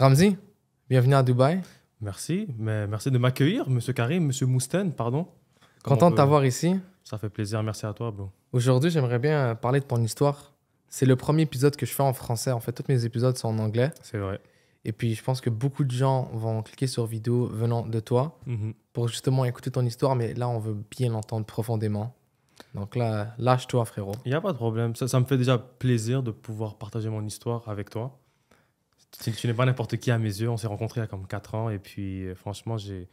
Ramzi, bienvenue à Dubaï. Merci, mais merci de m'accueillir, Monsieur Karim, Monsieur Mousten, pardon. Content de t'avoir ici. Ça fait plaisir, merci à toi, Aujourd'hui, j'aimerais bien parler de ton histoire. C'est le premier épisode que je fais en français. En fait, tous mes épisodes sont en anglais. C'est vrai. Et puis, je pense que beaucoup de gens vont cliquer sur vidéo venant de toi mhm. pour justement écouter ton histoire, mais là, on veut bien l'entendre profondément. Donc là, lâche-toi, frérot. Il n'y a pas de problème. ça me fait déjà plaisir de pouvoir partager mon histoire avec toi. Tu, n'es pas n'importe qui à mes yeux. On s'est rencontrés il y a comme 4 ans et puis euh, franchement, j'ai,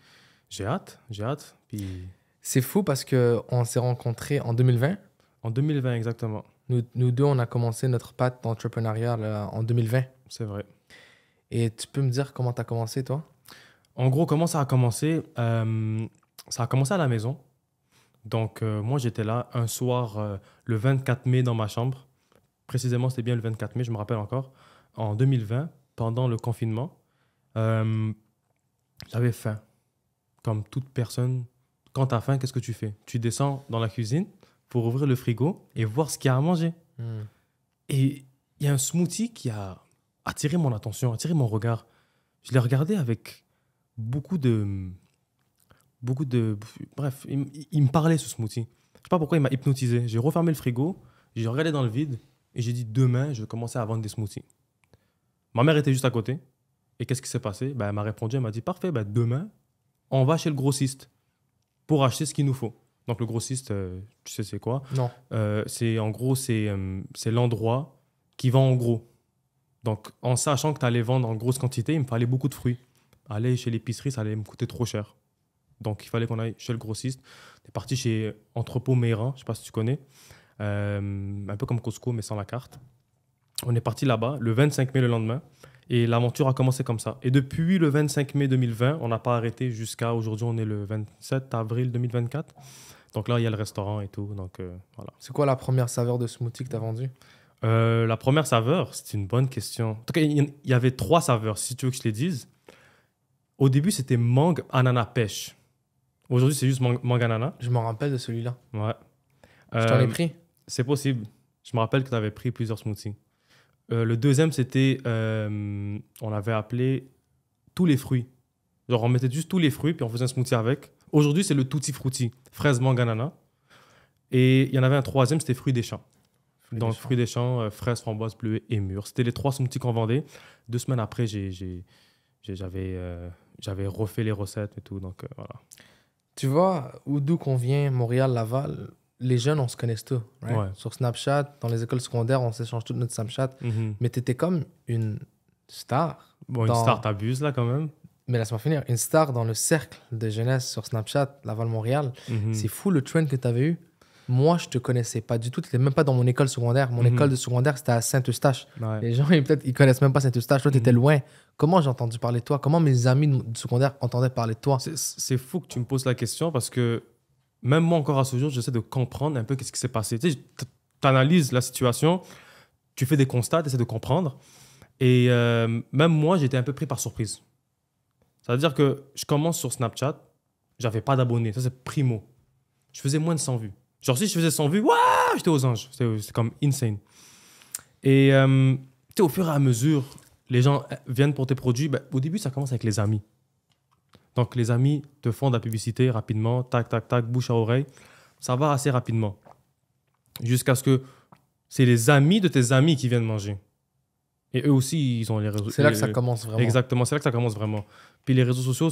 j'ai hâte. J'ai hâte. Puis... C'est fou parce qu'on s'est rencontrés en 2020. En 2020, exactement. Nous, nous deux, on a commencé notre patte d'entrepreneuriat en 2020. C'est vrai. Et tu peux me dire comment tu as commencé, toi En gros, comment ça a commencé euh, Ça a commencé à la maison. Donc, euh, moi, j'étais là un soir, le 24 mai, dans ma chambre. Précisément, c'était bien le 24 mai, je me rappelle encore, en 2020 pendant le confinement, euh, j'avais faim. Comme toute personne, quand tu faim, qu'est-ce que tu fais Tu descends dans la cuisine pour ouvrir le frigo et voir ce qu'il y a à manger. Hmm. Et il y a un smoothie qui a attiré mon attention, attiré mon regard. Je l'ai regardé avec beaucoup de. Beaucoup de. Bref, il, me parlait ce smoothie. Je sais pas pourquoi il m'a hypnotisé. J'ai refermé le frigo, j'ai regardé dans le vide et j'ai dit demain, je vais commencer à vendre des smoothies. Ma mère était juste à côté. Et qu'est-ce qui s'est passé ben, Elle m'a répondu, elle m'a dit Parfait, ben, demain, on va chez le grossiste pour acheter ce qu'il nous faut. Donc, le grossiste, euh, tu sais, c'est quoi Non. Euh, c'est En gros, euh, c'est l'endroit qui vend en gros. Donc, en sachant que tu allais vendre en grosse quantité, il me fallait beaucoup de fruits. Aller chez l'épicerie, ça allait me coûter trop cher. Donc, il fallait qu'on aille chez le grossiste. On parti chez Entrepôt Mérin, je ne sais pas si tu connais. un peu comme Costco, mais sans la carte. On est parti là-bas le 25 mai le lendemain. Et l'aventure a commencé comme ça. Et depuis le 25 mai 2020, on n'a pas arrêté jusqu'à aujourd'hui, on est le 27 avril 2024. Donc là, il y a le restaurant et tout. Donc euh, voilà. C'est quoi la première saveur de smoothie que tu as vendue euh, La première saveur, c'est une bonne question. En tout cas, il y avait trois saveurs, si tu veux que je les dise. Au début, c'était mangue, ananas, pêche. Aujourd'hui, c'est juste mangue, ananas. Je me rappelle de celui-là. Ouais. je t'en ai euh, pris C'est possible. Je me rappelle que tu avais pris plusieurs smoothies. Euh, le deuxième, c'était, euh, on l'avait appelé tous les fruits. Genre, on mettait juste tous les fruits, puis on faisait un smoothie avec. Aujourd'hui, c'est le tutti frutti, fraise, mangue, Et il y en avait un troisième, c'était fruits des champs. Donc, fruits des champs, euh, fraises, framboises, et mûres. C'était les trois smoothies qu'on vendait. Deux semaines après, j'avais refait les recettes et tout. Donc, voilà. Tu vois, d'où qu'on vient, Montréal, Laval, les jeunes, on se connaisse tous. Sur Snapchat, dans les écoles secondaires, on s'échange toutes notre Snapchat. Mm-hmm. Mais tu étais comme une star. Bon, une star, t'abuses là quand même. Mais laisse-moi finir. Une star dans le cercle de jeunesse sur Snapchat, Laval-Montréal. Mm-hmm. C'est fou le trend que tu avais eu. Moi, je te connaissais pas du tout. Tu n'étais même pas dans mon école secondaire. Mon mm-hmm. école de secondaire, c'était à Saint-Eustache. Les gens, peut-être, ils connaissent même pas Saint-Eustache. Toi, tu étais loin. Comment j'ai entendu parler de toi Comment mes amis de secondaire entendaient parler de toi C'est fou que tu me poses la question parce que même moi encore à ce jour, j'essaie de comprendre un peu qu'est-ce qui s'est passé. Tu sais, analyses la situation, tu fais des constats, tu essaies de comprendre. Et euh, même moi, j'étais un peu pris par surprise. C'est-à-dire que je commence sur Snapchat, j'avais pas d'abonnés, ça c'est primo. Je faisais moins de 100 vues. Genre si je faisais 100 vues, waouh, j'étais aux anges. C'était comme insane. Et euh, au fur et à mesure, les gens euh, viennent pour tes produits. Ben, au début, ça commence avec les amis. Donc, les amis te font de la publicité rapidement, tac, tac, tac, bouche à oreille. Ça va assez rapidement. Jusqu'à ce que c'est les amis de tes amis qui viennent manger. Et eux aussi, ils ont les réseaux. C'est là que ça commence vraiment. Exactement, c'est là que ça commence vraiment. Puis les réseaux sociaux,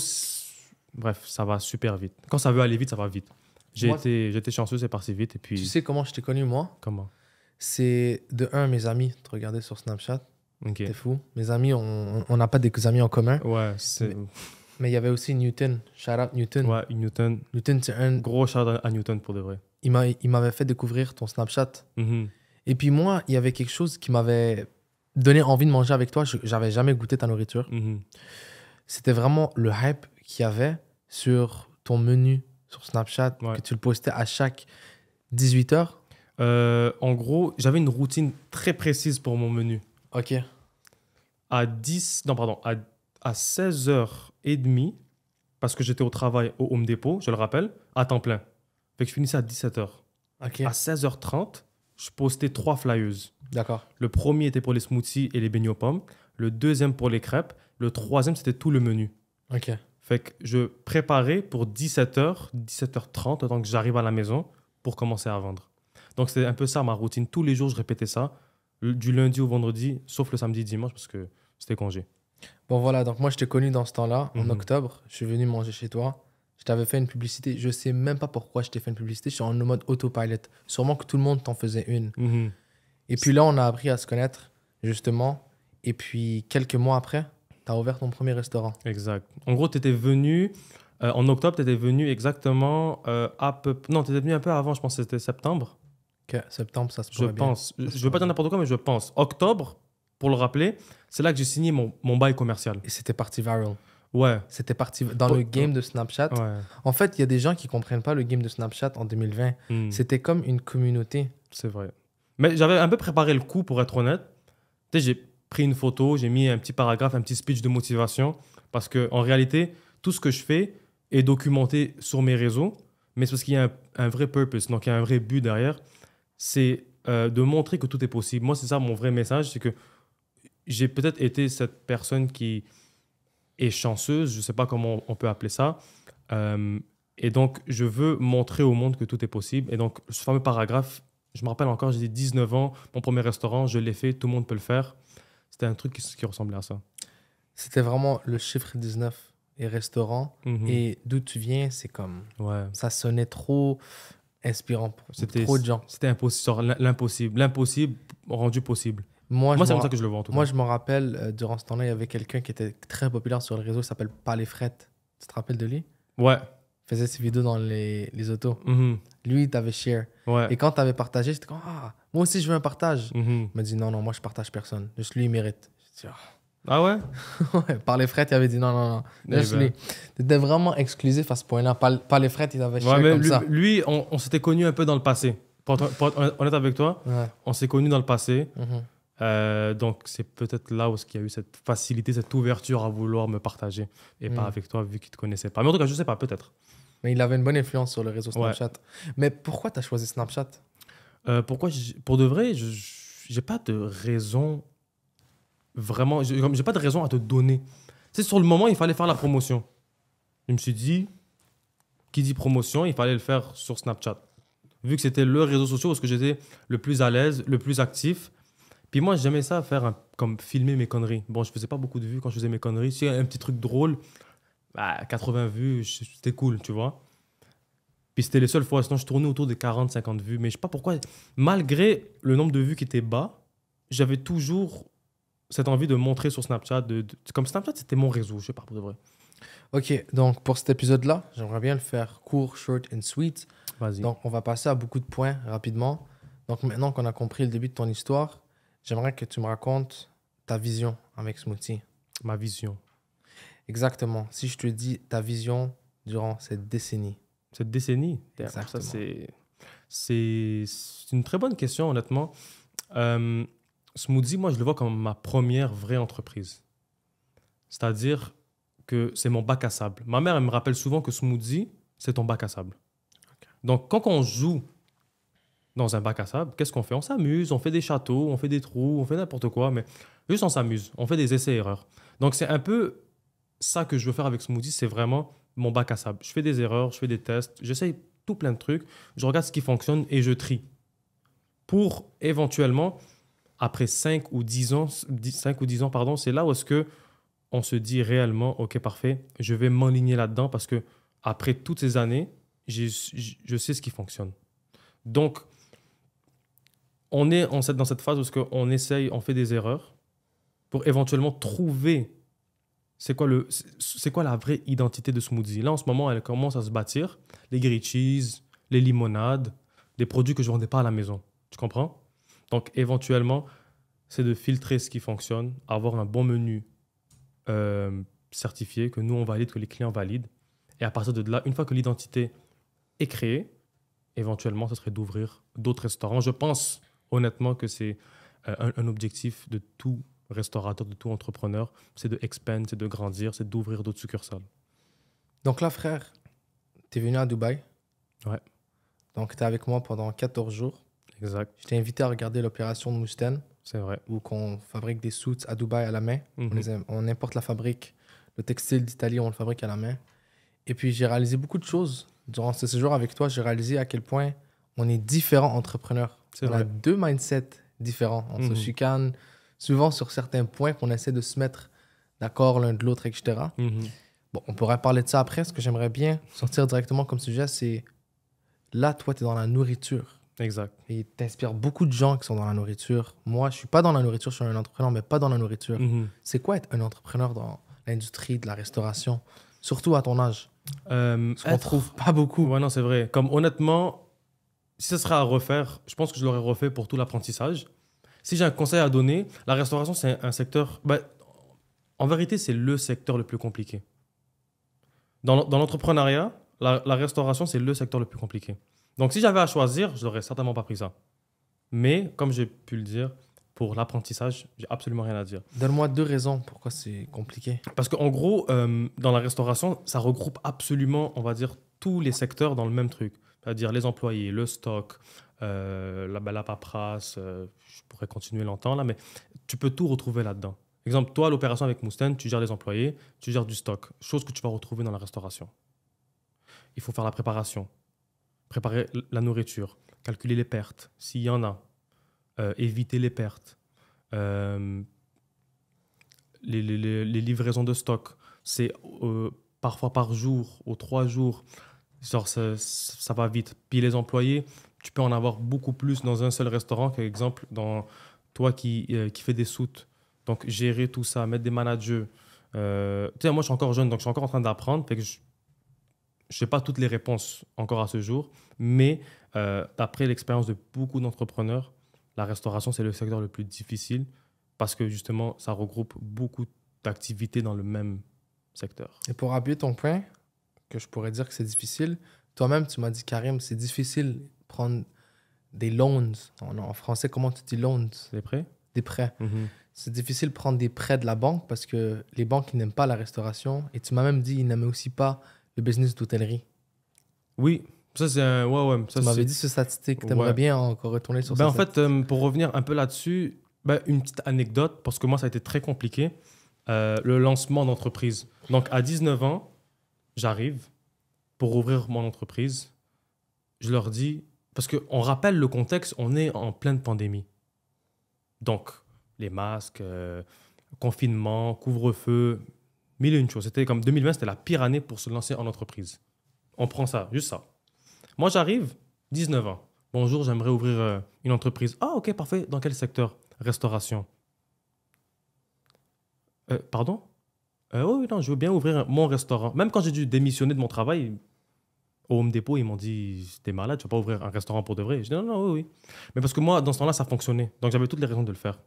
bref, ça va super vite. Quand ça veut aller vite, ça va vite. J'ai été, chanceux, c'est parti vite. Et puis... Tu sais comment je t'ai connu, moi Comment C'est de un, mes amis te regardaient sur Snapchat. c'est T'es fou. Mes amis, on n'a pas des amis en commun. Ouais, c'est. Mais il y avait aussi Newton. Shout out Newton. Ouais, Newton. Newton, c'est un. Gros shout out à Newton pour de vrai. Il m'avait fait découvrir ton Snapchat. Mhm. Et puis moi, il y avait quelque chose qui m'avait donné envie de manger avec toi. J'avais jamais goûté ta nourriture. Mhm. C'était vraiment le hype qu'il y avait sur ton menu sur Snapchat, que tu le postais à chaque 18 heures. Euh, en gros, j'avais une routine très précise pour mon menu. Ok. À 10, non, pardon, à, à 16 heures et demi, parce que j'étais au travail au Home Depot, je le rappelle, à temps plein. Fait que je finissais à 17h. À 16h30, je postais trois flyers. D'accord. Le premier était pour les smoothies et les beignets aux pommes. Le deuxième pour les crêpes. Le troisième, c'était tout le menu. OK. Fait que je préparais pour 17h, 17h30, que j'arrive à la maison pour commencer à vendre. Donc c'était un peu ça ma routine. Tous les jours, je répétais ça, du lundi au vendredi, sauf le samedi, et dimanche, parce que c'était congé. Bon, voilà, donc moi, je t'ai connu dans ce temps-là, en mhm. octobre. Je suis venu manger chez toi. Je t'avais fait une publicité. Je sais même pas pourquoi je t'ai fait une publicité. Je suis en mode autopilot. Sûrement que tout le monde t'en faisait une. Mhm. Et puis là, on a appris à se connaître, justement. Et puis, quelques mois après, tu as ouvert ton premier restaurant. Exact. En gros, tu étais venu. Euh, en octobre, tu étais venu exactement euh, à peu. Non, tu étais venu un peu avant, je pense que c'était septembre. Ok, septembre, ça se Je bien. pense. je ne veux pas dire n'importe quoi, mais je pense. Octobre, pour le rappeler, c'est là que j'ai signé mon, mon bail commercial. Et c'était parti viral. Ouais. C'était parti dans le game de Snapchat. En fait, il y a des gens qui comprennent pas le game de Snapchat en 2020. Hmm. C'était comme une communauté. C'est vrai. Mais j'avais un peu préparé le coup pour être honnête. j'ai pris une photo, j'ai mis un petit paragraphe, un petit speech de motivation parce que en réalité, tout ce que je fais est documenté sur mes réseaux, mais c'est parce qu'il y a un, vrai purpose, donc il y a un vrai but derrière. C'est euh, de montrer que tout est possible. Moi, c'est ça mon vrai message, c'est que j'ai peut-être été cette personne qui est chanceuse, je ne sais pas comment on peut appeler ça. Euh, et donc, je veux montrer au monde que tout est possible. Et donc, ce fameux paragraphe, je me rappelle encore, j'ai 19 ans, mon premier restaurant, je l'ai fait, tout le monde peut le faire. C'était un truc qui, qui ressemblait à ça. C'était vraiment le chiffre 19 et restaurant. Mhm. Et d'où tu viens, c'est comme. Ouais. Ça sonnait trop inspirant pour trop de gens. C'était l'impossible, l'impossible rendu possible. Moi, moi c'est comme ça que je le vois en tout cas. Moi, je me rappelle, euh, durant ce temps-là, il y avait quelqu'un qui était très populaire sur le réseau il s'appelle Pas Tu te rappelles de lui Ouais. Il faisait ses vidéos dans les, les autos. Mm-hmm. Lui, t'avais share. Ouais. Et quand t'avais partagé, j'étais comme Ah, moi aussi, je veux un partage. Mm-hmm. Il m'a dit Non, non, moi, je partage personne. Juste lui, il mérite. Ah ouais? ouais les frettes, il avait dit Non, non, non. Eh Juste ben. lui. T'étais vraiment exclusif à ce point-là. Palais il avait share ouais, comme lui, ça. Lui, on, s'était connus un peu dans le passé. Pour être, honnête avec toi, on s'est connus dans le passé. Mm-hmm. Euh, donc c'est peut-être là où il y a eu cette facilité, cette ouverture à vouloir me partager et pas hmm. avec toi vu qu'il te connaissait pas. Mais en tout cas, je sais pas, peut-être. Mais il avait une bonne influence sur le réseau Snapchat. Mais pourquoi tu as choisi Snapchat euh, Pourquoi Pour de vrai, j'ai pas de raison vraiment. J'ai pas de raison à te donner. C'est sur le moment, il fallait faire la promotion. Je me suis dit, qui dit promotion, il fallait le faire sur Snapchat. Vu que c'était le réseau social où j'étais le plus à l'aise, le plus actif, puis moi, j'aimais ça, faire comme filmer mes conneries. Bon, je faisais pas beaucoup de vues quand je faisais mes conneries. Si un petit truc drôle, 80 bah, vues, c'était cool, tu vois. Puis c'était les seules fois, sinon je tournais autour des 40-50 vues. Mais je sais pas pourquoi, malgré le nombre de vues qui était bas, j'avais toujours cette envie de montrer sur Snapchat. De, comme Snapchat, c'était mon réseau, je sais pas pour de vrai. Ok, donc pour cet épisode-là, j'aimerais bien le faire court, short and sweet. Vas-y. Donc on va passer à beaucoup de points rapidement. Donc maintenant qu'on a compris le début de ton histoire, J'aimerais que tu me racontes ta vision avec Smoothie. Ma vision. Exactement. Si je te dis ta vision durant cette décennie. Cette décennie Exactement. c'est, c'est, une très bonne question, honnêtement. Euh, Smoothie, moi, je le vois comme ma première vraie entreprise. C'est-à-dire que c'est mon bac à sable. Ma mère, elle me rappelle souvent que Smoothie, c'est ton bac à sable. Donc, quand on joue dans un bac à sable, qu'est-ce qu'on fait On s'amuse, on fait des châteaux, on fait des trous, on fait n'importe quoi, mais juste on s'amuse, on fait des essais-erreurs. Donc c'est un peu ça que je veux faire avec Smoothie, c'est vraiment mon bac à sable. Je fais des erreurs, je fais des tests, j'essaye tout plein de trucs, je regarde ce qui fonctionne et je trie. Pour éventuellement, après 5 ou 10 ans, 5 ou 10 ans pardon, c'est là où est-ce que on se dit réellement, ok parfait, je vais m'enligner là-dedans parce que après toutes ces années, je sais ce qui fonctionne. Donc, on est en dans cette phase où on essaye, on fait des erreurs pour éventuellement trouver c'est quoi, le, c'est quoi la vraie identité de smoothie. Là, en ce moment, elle commence à se bâtir. Les grilled cheese, les limonades, des produits que je ne vendais pas à la maison. Tu comprends Donc, éventuellement, c'est de filtrer ce qui fonctionne, avoir un bon menu euh, certifié que nous, on valide, que les clients valident. Et à partir de là, une fois que l'identité est créée, éventuellement, ce serait d'ouvrir d'autres restaurants. Je pense honnêtement que c'est euh, un, objectif de tout restaurateur, de tout entrepreneur, c'est de expand, c'est de grandir, c'est d'ouvrir d'autres succursales. Donc là, frère, tu es venu à Dubaï. Ouais. Donc tu es avec moi pendant 14 jours. Exact. Je t'ai invité à regarder l'opération de Mustaine. C'est vrai. Où qu'on fabrique des suits à Dubaï à la main. on, mhm. on, importe la fabrique. Le textile d'Italie, on le fabrique à la main. Et puis j'ai réalisé beaucoup de choses durant ce séjour avec toi. J'ai réalisé à quel point on est différents entrepreneurs. on a deux mindsets différents. On se mhm. chicane souvent sur certains points qu'on essaie de se mettre d'accord l'un de l'autre, etc. Mhm. Bon, on pourrait parler de ça après. Ce que j'aimerais bien sortir directement comme sujet, c'est là, toi, tu es dans la nourriture. Exact. Et inspires beaucoup de gens qui sont dans la nourriture. Moi, je suis pas dans la nourriture, je suis un entrepreneur, mais pas dans la nourriture. Mhm. C'est quoi être un entrepreneur dans l'industrie de la restauration, surtout à ton âge euh, On ne trouve pas beaucoup. Ouais, non, c'est vrai. Comme honnêtement, si ce serait à refaire, je pense que je l'aurais refait pour tout l'apprentissage. Si j'ai un conseil à donner, la restauration, c'est un secteur. Bah, en vérité, c'est le secteur le plus compliqué. Dans, l'entrepreneuriat, la, restauration, c'est le secteur le plus compliqué. Donc, si j'avais à choisir, je n'aurais certainement pas pris ça. Mais, comme j'ai pu le dire, pour l'apprentissage, j'ai absolument rien à dire. Donne-moi deux raisons pourquoi c'est compliqué. Parce qu'en gros, euh, dans la restauration, ça regroupe absolument, on va dire, tous les secteurs dans le même truc c'est-à-dire les employés, le stock, euh, la, bala paperasse, euh, je pourrais continuer longtemps là, mais tu peux tout retrouver là-dedans. Exemple, toi, l'opération avec Mousten, tu gères les employés, tu gères du stock, chose que tu vas retrouver dans la restauration. Il faut faire la préparation, préparer la nourriture, calculer les pertes, s'il y en a, euh, éviter les pertes, les, livraisons de stock, c'est parfois par jour, ou trois jours, Genre, ça, va vite. Puis les employés, tu peux en avoir beaucoup plus dans un seul restaurant qu'exemple dans toi qui, euh, fais des soutes. Donc, gérer tout ça, mettre des managers. Euh, tu sais, moi, je suis encore jeune, donc je suis encore en train d'apprendre. Fait que je n'ai pas toutes les réponses encore à ce jour. Mais euh, d'après l'expérience de beaucoup d'entrepreneurs, la restauration, c'est le secteur le plus difficile parce que justement, ça regroupe beaucoup d'activités dans le même secteur. Et pour appuyer ton point, que je pourrais dire que c'est difficile. Toi-même, tu m'as dit, Karim, c'est difficile prendre des loans. En, français, comment tu dis loans Des prêts Des prêts. Mhm. C'est difficile de prendre des prêts de la banque parce que les banques n'aiment pas la restauration. Et tu m'as même dit, ils n'aiment aussi pas le business d'hôtellerie. Oui, ça c'est un... Ouais, ouais. tu m'avais dit ce statistique. Tu aimerais bien encore retourner sur ça. Ben, en fait, euh, pour revenir un peu là-dessus, ben, une petite anecdote, parce que moi, ça a été très compliqué. Euh, le lancement d'entreprise. Donc, à 19 ans, j'arrive pour ouvrir mon entreprise. Je leur dis, parce qu'on rappelle le contexte, on est en pleine pandémie. Donc, les masques, euh, confinement, couvre-feu, mille et une choses. C'était comme 2020, c'était la pire année pour se lancer en entreprise. On prend ça, juste ça. Moi, j'arrive, 19 ans. Bonjour, j'aimerais ouvrir euh, une entreprise. Ah, ok, parfait. Dans quel secteur Restauration. Euh, pardon euh, oui, non, je veux bien ouvrir mon restaurant. Même quand j'ai dû démissionner de mon travail, au Home Depot, ils m'ont dit T'es malade, tu vas pas ouvrir un restaurant pour de vrai. Je dis Non, non, oui, oui. Mais parce que moi, dans ce temps-là, ça fonctionnait. Donc j'avais toutes les raisons de le faire.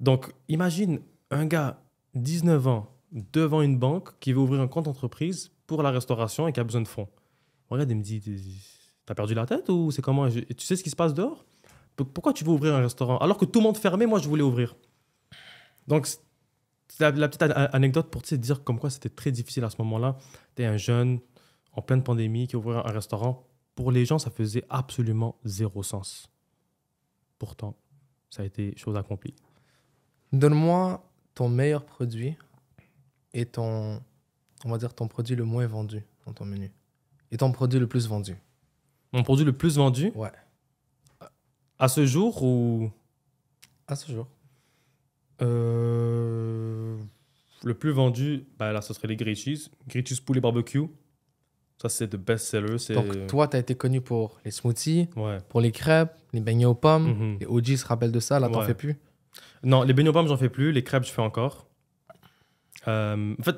Donc imagine un gars, 19 ans, devant une banque qui veut ouvrir un compte entreprise pour la restauration et qui a besoin de fonds. Regarde, il me dit T'as perdu la tête ou c'est comment Tu sais ce qui se passe dehors Pourquoi tu veux ouvrir un restaurant Alors que tout le monde fermait, moi je voulais ouvrir. Donc la, la, petite anecdote pour te dire comme quoi c'était très difficile à ce moment-là. Tu es un jeune en pleine pandémie qui ouvrait un restaurant. Pour les gens, ça faisait absolument zéro sens. Pourtant, ça a été chose accomplie. Donne-moi ton meilleur produit et ton, on va dire, ton produit le moins vendu dans ton menu. Et ton produit le plus vendu. Mon produit le plus vendu Ouais. À ce jour ou. À ce jour. Euh, le plus vendu, bah là, ce serait les grilled cheese. poulet barbecue. Ça, c'est de best-seller. Donc, toi, tu as été connu pour les smoothies, pour les crêpes, les beignets aux pommes. Et mhm. Les OG se rappellent de ça. Là, tu fais plus Non, les beignets aux pommes, j'en fais plus. Les crêpes, je fais encore. Euh, en fait,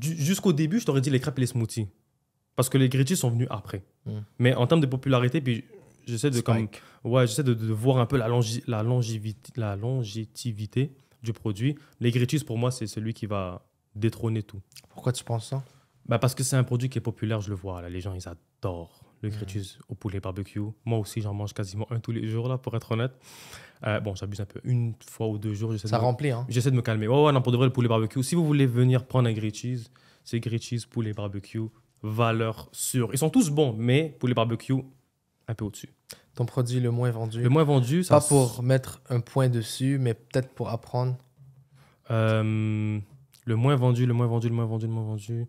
jusqu'au début, je t'aurais dit les crêpes et les smoothies. Parce que les grilled sont venus après. Mm. Mais en termes de popularité, puis j'essaie de comme, ouais, j'essaie de, de, voir un peu la, la, longévité, la longévité du produit. L'égritus, pour moi, c'est celui qui va détrôner tout. Pourquoi tu penses ça bah, Parce que c'est un produit qui est populaire, je le vois. Là, les gens, ils adorent le crétus hmm. au poulet barbecue. Moi aussi, j'en mange quasiment un tous les jours, là, pour être honnête. Euh, bon, j'abuse un peu. Une fois ou deux jours, Ça remplit, hein J'essaie de me calmer. Ouais, non, pour de vrai, le poulet barbecue. Si vous voulez venir prendre un grilled c'est grilled poulet barbecue, valeur sûre. Ils sont tous bons, mais poulet barbecue, un peu au-dessus. Ton produit le moins vendu Le moins vendu, ça. Pas pour mettre un point dessus, mais peut-être pour apprendre. Euh, le moins vendu, le moins vendu, le moins vendu, le moins vendu.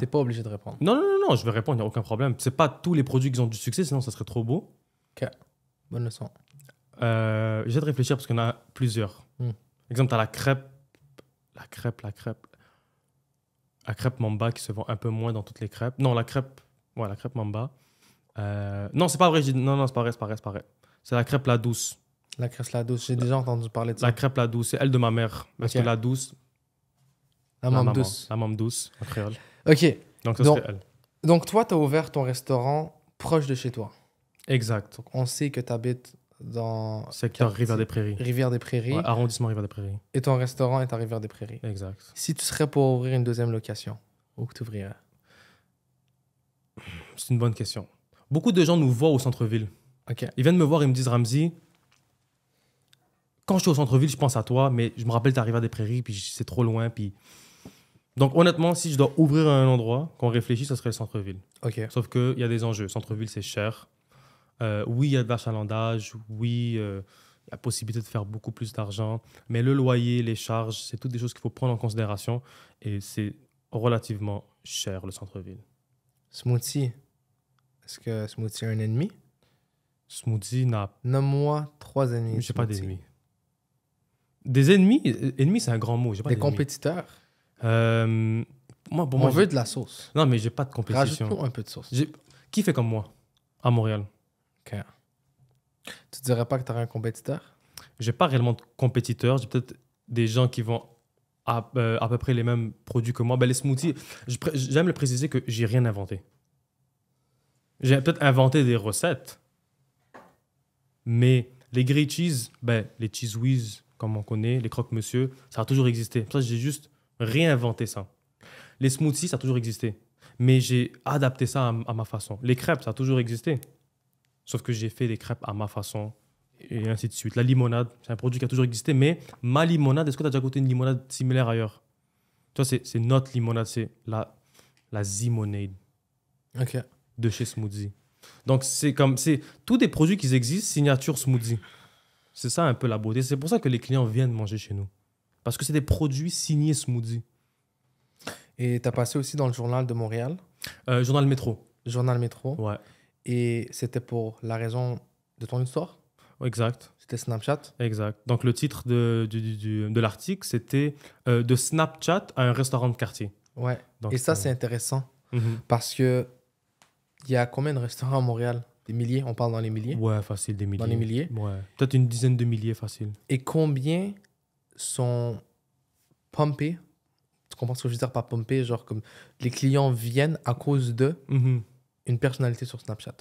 T'es pas obligé de répondre. Non, non, non, non je vais répondre, il n'y a aucun problème. C'est pas tous les produits qui ont du succès, sinon ça serait trop beau. Ok, bonne leçon. Euh, J'ai de réfléchir parce qu'il y en a plusieurs. Hmm. Exemple, t'as la crêpe. La crêpe, la crêpe la crêpe Mamba qui se vend un peu moins dans toutes les crêpes. Non, la crêpe, voilà la crêpe Mamba. Euh, non, c'est pas vrai. Non, non, c'est pas vrai, c'est pas vrai, c'est pas C'est la crêpe la douce. La crêpe la douce, j'ai déjà entendu parler de ça. La crêpe la douce, c'est elle de ma mère. Parce que la douce. La, douce. La maman douce, créole. Ok. Donc, ça donc, elle. Donc, toi, tu as ouvert ton restaurant proche de chez toi. Exact. on sait que tu habites dans. Secteur Rivière des Prairies. Rivière des Prairies. arrondissement Rivière des Prairies. Et ton restaurant est à Rivière des Prairies. Exact. Si tu serais pour ouvrir une deuxième location, où tu ouvrirais C'est une bonne question. Beaucoup de gens nous voient au centre-ville. Ok. Ils viennent me voir et me disent Ramzi, quand je suis au centre-ville, je pense à toi, mais je me rappelle ta Rivière des Prairies, puis c'est trop loin. Puis... Donc honnêtement, si je dois ouvrir un endroit, qu'on réfléchit, ce serait le centre-ville. Sauf qu'il y a des enjeux. Centre-ville, c'est cher euh, oui, il y a de l'achalandage, oui, euh, il y a possibilité de faire beaucoup plus d'argent, mais le loyer, les charges, c'est toutes des choses qu'il faut prendre en considération et c'est relativement cher le centre-ville. Smoothie, est-ce que Smoothie a un ennemi Smoothie n'a. Nomme-moi trois ennemis. J'ai pas d'ennemis. Des ennemis euh, Ennemis, c'est un grand mot. Pas des compétiteurs moi, bon, On veut de la sauce. Non, mais j'ai pas de compétition. rajoute un peu de sauce. Qui fait comme moi à Montréal OK. Tu dirais pas que tu as un compétiteur J'ai pas réellement de compétiteur. J'ai peut-être des gens qui vendent euh, à, peu près les mêmes produits que moi. Ben, les smoothies, j'aime le préciser que j'ai rien inventé. J'ai peut-être inventé des recettes, mais les grilled cheese, ben, les cheese whiz, comme on connaît, les croque-monsieur, ça a toujours existé. ça, j'ai juste réinventé ça. Les smoothies, ça a toujours existé, mais j'ai adapté ça à ma façon. Les crêpes, ça a toujours existé, sauf que j'ai fait des crêpes à ma façon et ainsi de suite. La limonade, c'est un produit qui a toujours existé, mais ma limonade, est-ce que tu as déjà goûté une limonade similaire ailleurs Toi, c'est, c'est notre limonade, c'est la, la Zimonade de chez Smoothie. Donc, c'est comme, c'est tous des produits qui existent, signature Smoothie. C'est ça un peu la beauté. C'est pour ça que les clients viennent manger chez nous. Parce que c'est des produits signés Smoothie. Et tu as passé aussi dans le journal de Montréal euh, Journal Métro. Journal Métro. Ouais. Et c'était pour la raison de ton histoire Exact. C'était Snapchat Exact. Donc le titre de, du, du, de l'article, c'était euh, De Snapchat à un restaurant de quartier. Ouais. Donc, Et ça, euh, c'est intéressant mhm. parce que il y a combien de restaurants à Montréal Des milliers On parle dans les milliers Ouais, facile, des milliers. Dans les milliers Ouais. Peut-être une dizaine de milliers, facile. Et combien sont pompés Tu comprends ce que je veux dire par pompés, Genre comme les clients viennent à cause de une personnalité sur Snapchat.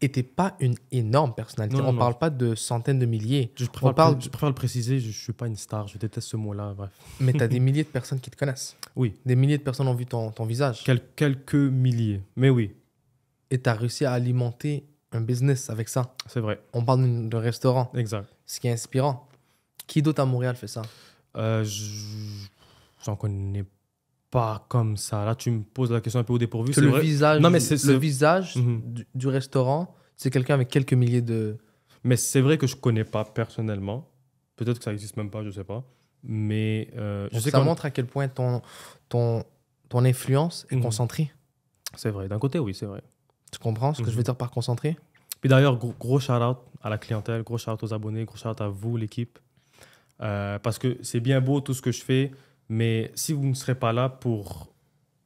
Et t'es pas une énorme personnalité. on parle pas de centaines de milliers. Je préfère, je préfère le préciser, je, suis pas une star, je déteste ce mot-là, bref. Mais t'as des milliers de personnes qui te connaissent. Oui. Des milliers de personnes ont vu ton, ton visage. Quel, quelques milliers, mais oui. Et t'as réussi à alimenter un business avec ça. C'est vrai. On parle d'un restaurant. Exact. Ce qui est inspirant. Qui d'autre à Montréal fait ça euh, J'en connais pas pas comme ça. Là, tu me poses la question un peu au dépourvu. C'est le visage, le visage mhm. du, restaurant, c'est quelqu'un avec quelques milliers de. Mais c'est vrai que je connais pas personnellement. Peut-être que ça existe même pas, je sais pas. Mais euh, je sais ça montre à quel point ton ton ton influence est mhm. concentrée. C'est vrai. D'un côté, oui, c'est vrai. Tu comprends ce que je veux mhm. dire par concentré Puis d'ailleurs, gros, gros shout out à la clientèle, gros shout out aux abonnés, gros shout out à vous, l'équipe. Euh, parce que c'est bien beau tout ce que je fais mais si vous ne serez pas là pour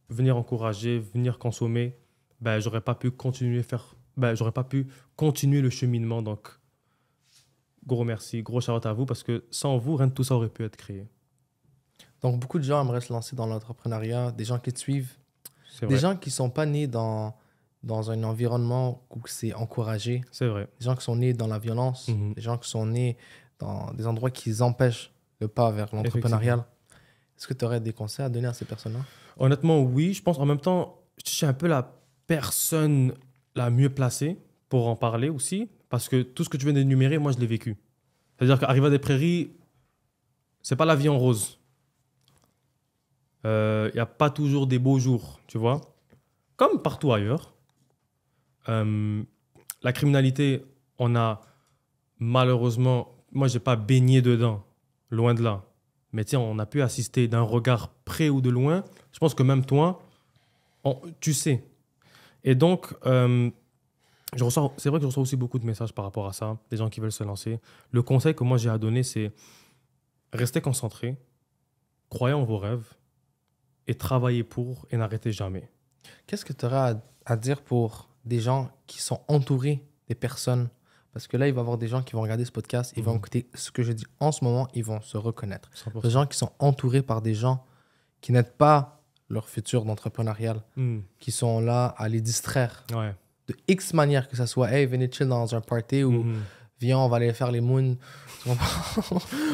venir encourager, venir consommer, ben, j'aurais pas pu continuer faire, ben, j'aurais pas pu continuer le cheminement. Donc, gros merci, gros shout à vous parce que sans vous, rien de tout ça aurait pu être créé. Donc, beaucoup de gens aimeraient se lancer dans l'entrepreneuriat, des gens qui te suivent, des gens qui sont pas nés dans, dans un environnement où c'est encouragé. C'est vrai. Des gens qui sont nés dans la violence, mhm. des gens qui sont nés dans des endroits qui empêchent le pas vers l'entrepreneuriat. Est-ce que tu aurais des conseils à donner à ces personnes-là Honnêtement, oui. Je pense en même temps, je suis un peu la personne la mieux placée pour en parler aussi, parce que tout ce que tu viens d'énumérer, moi, je l'ai vécu. C'est-à-dire qu'arriver à des prairies, c'est pas la vie en rose. Il euh, n'y a pas toujours des beaux jours, tu vois. Comme partout ailleurs. Euh, la criminalité, on a malheureusement, moi, je n'ai pas baigné dedans, loin de là. Mais on a pu assister d'un regard près ou de loin. Je pense que même toi, tu sais. Et donc, euh, c'est vrai que je reçois aussi beaucoup de messages par rapport à ça, des gens qui veulent se lancer. Le conseil que moi j'ai à donner, c'est restez concentré croyez en vos rêves et travaillez pour et n'arrêtez jamais. Qu'est-ce que tu auras à dire pour des gens qui sont entourés des personnes parce que là, il va y avoir des gens qui vont regarder ce podcast, ils vont mhm. écouter ce que je dis en ce moment, ils vont se reconnaître. Des gens qui sont entourés par des gens qui n'aident pas leur futur d'entrepreneurial, hmm. qui sont là à les distraire. De X manière, que ce soit, hey, venez chill dans un party ou mhm. Viens, on va aller faire les moons.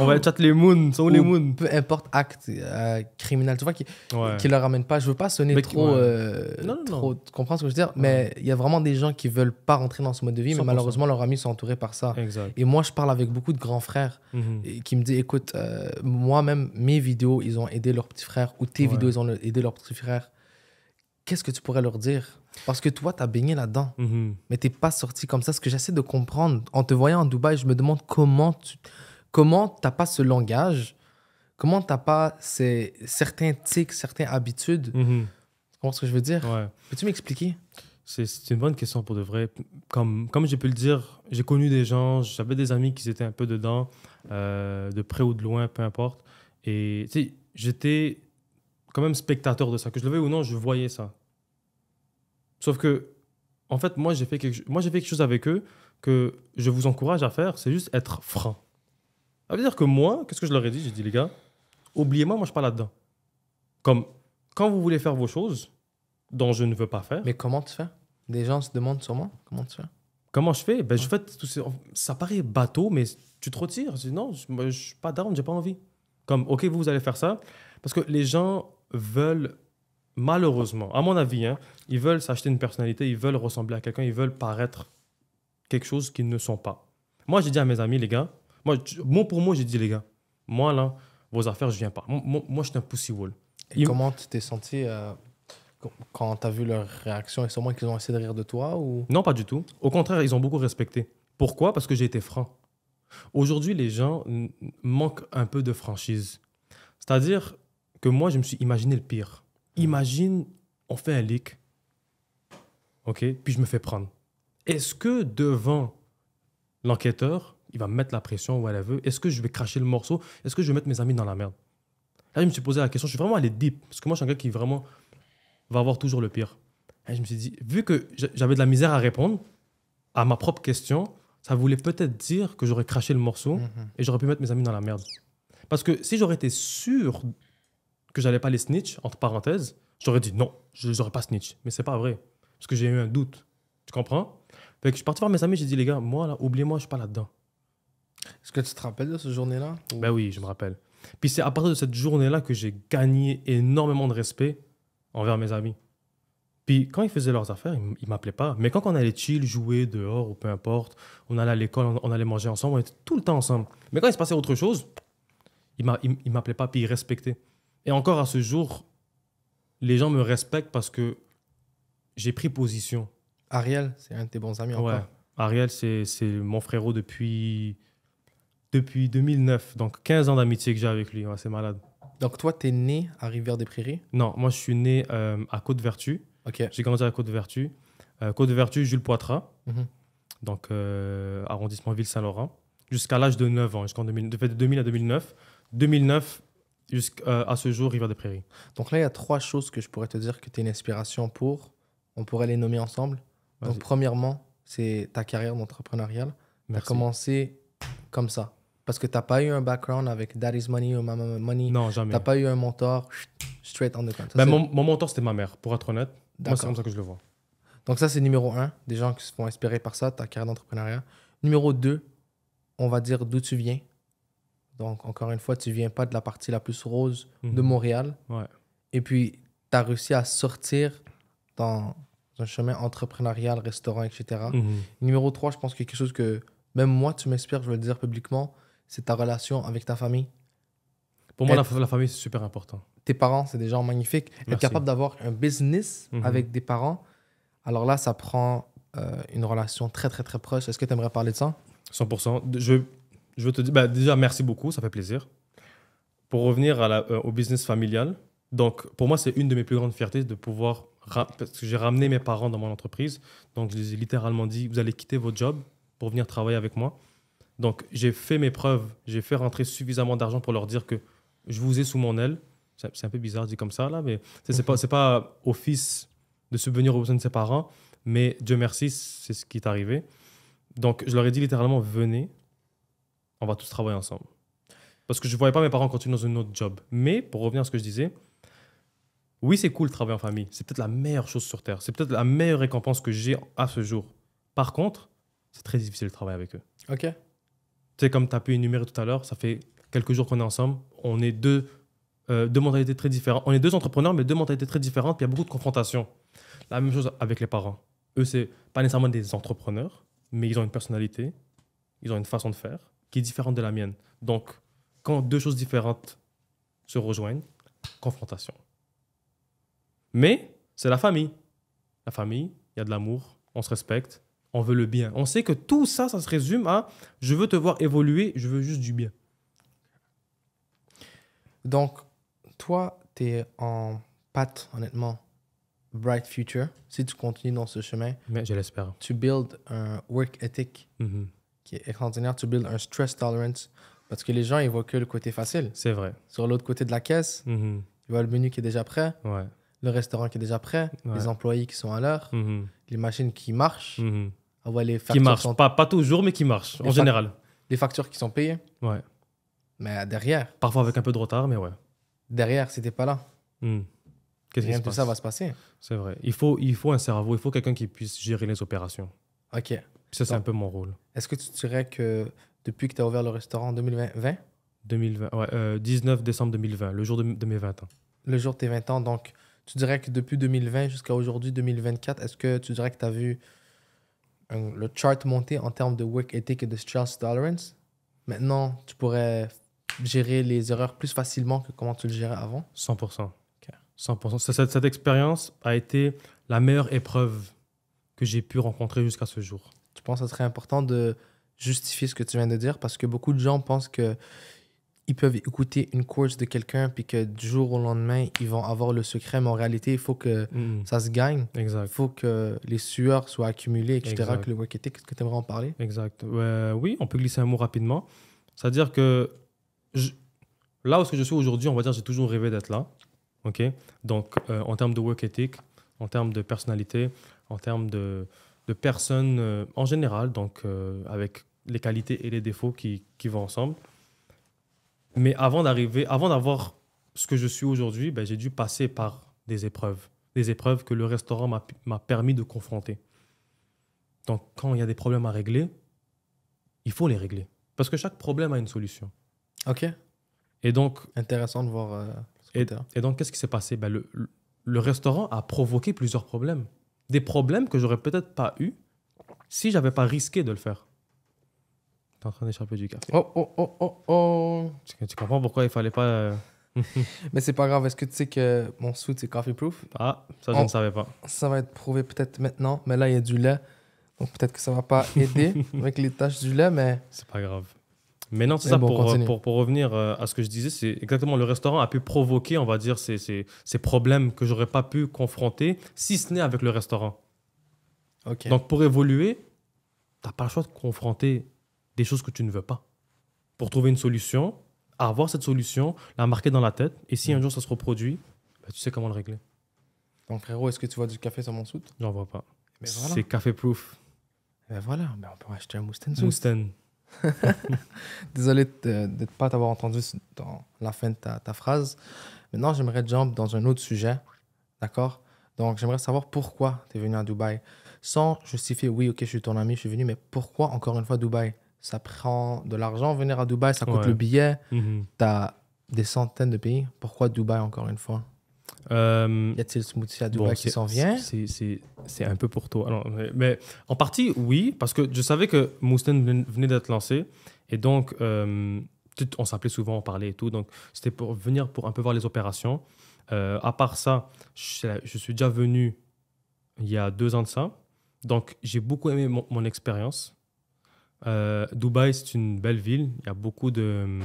on va chat les moons. Sont les moons Peu importe acte euh, criminel, tu vois, qui, leur ramène pas. Je veux pas sonner trop. Euh, trop Tu comprends ce que je veux dire Mais il y a vraiment des gens qui veulent pas rentrer dans ce mode de vie, mais malheureusement, leurs amis sont entourés par ça. Et moi, je parle avec beaucoup de grands frères mhm. et qui me disent écoute, euh, moi-même, mes vidéos, ils ont aidé leurs petits frères, ou tes vidéos, ils ont aidé leurs petits frères. Qu'est-ce que tu pourrais leur dire parce que toi, tu as baigné là-dedans, mhm. mais tu pas sorti comme ça. Ce que j'essaie de comprendre, en te voyant en Dubaï, je me demande comment tu comment t'as pas ce langage, comment t'as pas ces, certains tics, certaines habitudes. Mhm. Tu comprends ce que je veux dire ouais. Peux-tu m'expliquer c'est une bonne question pour de vrai. Comme, comme j'ai pu le dire, j'ai connu des gens, j'avais des amis qui étaient un peu dedans, euh, de près ou de loin, peu importe. Et j'étais quand même spectateur de ça. Que je le veuille ou non, je voyais ça. Sauf que, en fait, moi, j'ai fait, quelque... Moi, fait quelque chose avec eux que je vous encourage à faire, c'est juste être franc. Ça veut dire que moi, qu'est-ce que je leur ai dit J'ai dit, les gars, oubliez-moi, moi, je parle là-dedans. Comme, quand vous voulez faire vos choses dont je ne veux pas faire. Mais comment tu fais Les gens se demandent sur moi, comment tu fais. Comment je fais ben, je fais tout ça, ça paraît bateau, mais tu te retires. Je non, je, ne suis pas down, j'ai pas envie. Comme, ok, vous, vous allez faire ça. Parce que les gens veulent malheureusement, à mon avis, hein, ils veulent s'acheter une personnalité, ils veulent ressembler à quelqu'un, ils veulent paraître quelque chose qu'ils ne sont pas. Moi, j'ai dit à mes amis, les gars, moi, mot pour mot, j'ai dit, les gars, moi, là, vos affaires, je viens pas. Moi, je suis un pussy wall. Et comment tu t'es senti euh, quand tu as vu leur réaction et ce moins qu'ils ont essayé de rire de toi ou... Non, pas du tout. Au contraire, ils ont beaucoup respecté. Pourquoi Parce que j'ai été franc. Aujourd'hui, les gens manquent un peu de franchise. C'est-à-dire que moi, je me suis imaginé le pire imagine, on fait un leak, OK, puis je me fais prendre. Est-ce que devant l'enquêteur, il va mettre la pression où elle veut Est-ce que je vais cracher le morceau Est-ce que je vais mettre mes amis dans la merde Là, je me suis posé la question, je suis vraiment allé deep, parce que moi, je suis un gars qui vraiment va avoir toujours le pire. Et je me suis dit, vu que j'avais de la misère à répondre à ma propre question, ça voulait peut-être dire que j'aurais craché le morceau mhm. et j'aurais pu mettre mes amis dans la merde. Parce que si j'aurais été sûr que j'allais pas les snitch, entre parenthèses, j'aurais dit non, je les aurais pas snitch. Mais c'est pas vrai. Parce que j'ai eu un doute. Tu comprends? Fait que je suis parti voir mes amis, j'ai dit, les gars, moi, là, oubliez-moi, je suis pas là-dedans. Est-ce que tu te rappelles de cette journée-là? Ben oui, je me rappelle. Puis c'est à partir de cette journée-là que j'ai gagné énormément de respect envers mes amis. Puis quand ils faisaient leurs affaires, ils m'appelaient pas. Mais quand on allait chill, jouer dehors ou peu importe, on allait à l'école, on allait manger ensemble, on était tout le temps ensemble. Mais quand il se passait autre chose, ils m'appelaient pas, puis ils respectaient. Et encore à ce jour, les gens me respectent parce que j'ai pris position. Ariel, c'est un de tes bons amis ouais. Ariel, c'est mon frérot depuis, depuis 2009. Donc 15 ans d'amitié que j'ai avec lui. c'est malade. Donc toi, tu es né à Rivière-des-Prairies Non, moi je suis né euh, à Côte-Vertu. Okay. J'ai grandi à Côte-Vertu. Euh, Côte-Vertu, Jules Poitras. Mhm. Donc euh, arrondissement Ville-Saint-Laurent. Jusqu'à l'âge de 9 ans, jusqu'en 2000, de 2000 à 2009. 2009, Jusqu'à euh, ce jour, Rivière des Prairies. Donc là, il y a trois choses que je pourrais te dire que tu es une inspiration pour. On pourrait les nommer ensemble. Donc, premièrement, c'est ta carrière d'entrepreneuriat. Tu as commencé comme ça. Parce que tu n'as pas eu un background avec Daddy's Money ou Mama Money. Non, jamais. Tu n'as pas eu un mentor straight on the ground. Ben, mon, mon, mentor, c'était ma mère, pour être honnête. Moi, c'est comme ça que je le vois. Donc, ça, c'est numéro un, des gens qui se font inspirer par ça, ta carrière d'entrepreneuriat. Numéro deux, on va dire d'où tu viens. Donc, encore une fois, tu viens pas de la partie la plus rose de mhm. Montréal. Et puis, tu as réussi à sortir dans un chemin entrepreneurial, restaurant, etc. Mhm. Numéro 3, je pense que quelque chose que même moi, tu m'inspires, je veux le dire publiquement, c'est ta relation avec ta famille. Pour moi, la, famille, c'est super important. Tes parents, c'est des gens magnifiques. Merci. Être capable d'avoir un business mhm. avec des parents, alors là, ça prend euh, une relation très, très, très proche. Est-ce que tu aimerais parler de ça 100%. Je je veux te dire, bah, déjà, merci beaucoup, ça fait plaisir. Pour revenir euh, au business familial, donc pour moi, c'est une de mes plus grandes fiertés de pouvoir. Parce que j'ai ramené mes parents dans mon entreprise. Donc, je les ai littéralement dit vous allez quitter votre job pour venir travailler avec moi. Donc, j'ai fait mes preuves, j'ai fait rentrer suffisamment d'argent pour leur dire que je vous ai sous mon aile. C'est un peu bizarre dit comme ça, là, mais c'est pas, pas au fils de subvenir aux besoins de ses parents, mais Dieu merci, c'est ce qui est arrivé. Donc, je leur ai dit littéralement venez, on va tous travailler ensemble. Parce que je ne voyais pas mes parents continuer dans un autre job. Mais pour revenir à ce que je disais, oui, c'est cool de travailler en famille. C'est peut-être la meilleure chose sur Terre. C'est peut-être la meilleure récompense que j'ai à ce jour. Par contre, c'est très difficile de travailler avec eux. OK. Tu sais, comme tu as pu énumérer tout à l'heure, ça fait quelques jours qu'on est ensemble. On est deux, euh, deux mentalités très différentes. On est deux entrepreneurs, mais deux mentalités très différentes. il y a beaucoup de confrontations. La même chose avec les parents. Eux, c'est pas nécessairement des entrepreneurs, mais ils ont une personnalité, ils ont une façon de faire qui est différente de la mienne. Donc, quand deux choses différentes se rejoignent, confrontation. Mais c'est la famille. La famille, il y a de l'amour, on se respecte, on veut le bien. On sait que tout ça, ça se résume à je veux te voir évoluer, je veux juste du bien. Donc, toi, tu es en patte, honnêtement, bright future, si tu continues dans ce chemin. Mais je l'espère. Tu build un work ethic mhm qui est extraordinaire, to build un stress tolerance. Parce que les gens, ils voient que le côté facile. C'est vrai. Sur l'autre côté de la caisse, -hmm. ils voient le menu qui est déjà prêt, ouais. le restaurant qui est déjà prêt, les employés qui sont à l'heure, mm-hmm. les machines qui marchent. -hmm. les qui marchent, sont... pas, pas toujours, mais qui marchent, en général. Les factures qui sont payées. Ouais. Mais derrière. Parfois avec un peu de retard, mais ouais. Derrière, c'était pas là. Mm. Qu'est-ce qui de ça va se passer. C'est vrai. Il faut, il faut un cerveau, il faut quelqu'un qui puisse gérer les opérations. Ok. Ça, c'est un peu mon rôle. Est-ce que tu dirais que depuis que tu as ouvert le restaurant en 2020 2020, ouais, 19 euh, décembre 2020, le jour de, mes 20 ans. Le jour de tes 20 ans, donc tu dirais que depuis 2020 jusqu'à aujourd'hui, 2024, est-ce que tu dirais que tu as vu le chart monter en termes de work ethic et de stress tolerance Maintenant, tu pourrais gérer les erreurs plus facilement que comment tu le gérais avant 100%. 100%. cette expérience a été la meilleure épreuve que j'ai pu rencontrer jusqu'à ce jour. Je pense que ce serait important de justifier ce que tu viens de dire parce que beaucoup de gens pensent que ils peuvent écouter une course de quelqu'un puis que du jour au lendemain, ils vont avoir le secret. Mais en réalité, il faut que ça se gagne. Il faut que les sueurs soient accumulées, etc. Exact. Que le work ethic, que tu aimerais en parler Exact. Euh, oui, on peut glisser un mot rapidement. C'est-à-dire que là où je suis aujourd'hui, on va dire j'ai toujours rêvé d'être là. OK Donc, euh, en termes de work ethic, en termes de personnalité, en termes de, de personnes euh, en général, donc euh, avec les qualités et les défauts qui, vont ensemble. Mais avant d'arriver, avant d'avoir ce que je suis aujourd'hui, ben, j'ai dû passer par des épreuves, des épreuves que le restaurant m'a permis de confronter. Donc quand il y a des problèmes à régler, il faut les régler. Parce que chaque problème a une solution. OK. Et donc... Intéressant de voir... Euh, et, et, donc, qu'est-ce qui s'est passé ben, le restaurant a provoqué plusieurs problèmes des problèmes que j'aurais peut-être pas eu si j'avais pas risqué de le faire. T'es en train d'échapper du café. Oh, oh, oh, oh, oh. Tu, comprends pourquoi il fallait pas. Euh, mais c'est pas grave, est-ce que tu sais que mon soude, c'est coffee proof? Ah, ça, je ne oh, savais pas. Ça va être prouvé peut-être maintenant, mais là il y a du lait. Donc peut-être que ça va pas aider avec les taches du lait, mais C'est pas grave. Mais non, c'est ça, pour, pour, pour, revenir euh, à ce que je disais, c'est exactement le restaurant a pu provoquer, on va dire, ces, problèmes que j'aurais pas pu confronter, si ce n'est avec le restaurant. Donc pour évoluer, tu n'as pas le choix de confronter des choses que tu ne veux pas. Pour trouver une solution, avoir cette solution, la marquer dans la tête, et si un mm. jour ça se reproduit, bah, tu sais comment le régler. Donc frérot, est-ce que tu vois du café sur mon soute n'en vois pas. C'est café proof. Ben voilà, ben on peut acheter un mousten Désolé de ne pas t'avoir entendu dans la fin de ta, phrase. Maintenant, j'aimerais jump dans un autre sujet. D'accord Donc, j'aimerais savoir pourquoi tu es venu à Dubaï. Sans justifier, oui, ok, je suis ton ami, je suis venu, mais pourquoi encore une fois Dubaï Ça prend de l'argent venir à Dubaï, ça coûte le billet. Mhm. Tu as des centaines de pays. Pourquoi Dubaï encore une fois euh, y a-t-il smoothie à Dubaï qui s'en vient C'est un peu pour toi. Alors, mais, en partie, oui, parce que je savais que Mousten venait d'être lancé. Et donc, euh, on s'appelait souvent, on parlait et tout. Donc, c'était pour venir pour un peu voir les opérations. Euh, à part ça, je, suis déjà venu il y a deux ans de ça. Donc, j'ai beaucoup aimé mon expérience. Euh, Dubaï, c'est une belle ville. Il y a beaucoup de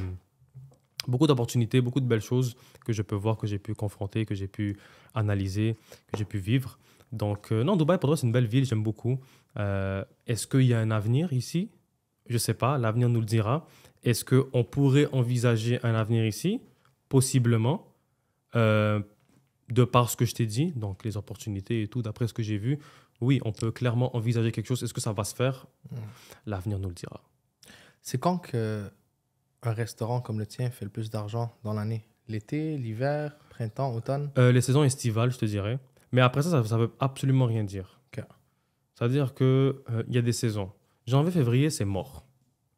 beaucoup d'opportunités, beaucoup de belles choses que je peux voir, que j'ai pu confronter, que j'ai pu analyser, que j'ai pu vivre. Donc, euh, non, Dubaï, pour moi, c'est une belle ville, j'aime beaucoup. Euh, est-ce qu'il y a un avenir ici Je ne sais pas, l'avenir nous le dira. Est-ce qu'on pourrait envisager un avenir ici Possiblement, euh, de par ce que je t'ai dit, donc les opportunités et tout, d'après ce que j'ai vu, oui, on peut clairement envisager quelque chose. Est-ce que ça va se faire hmm. L'avenir nous le dira. C'est quand que un restaurant comme le tien fait le plus d'argent dans l'année L'été, l'hiver, printemps, automne euh, Les saisons estivales, je te dirais. Mais après ça, ça ne veut absolument rien dire. C'est-à-dire qu'il euh, y a des saisons. Janvier, février, c'est mort.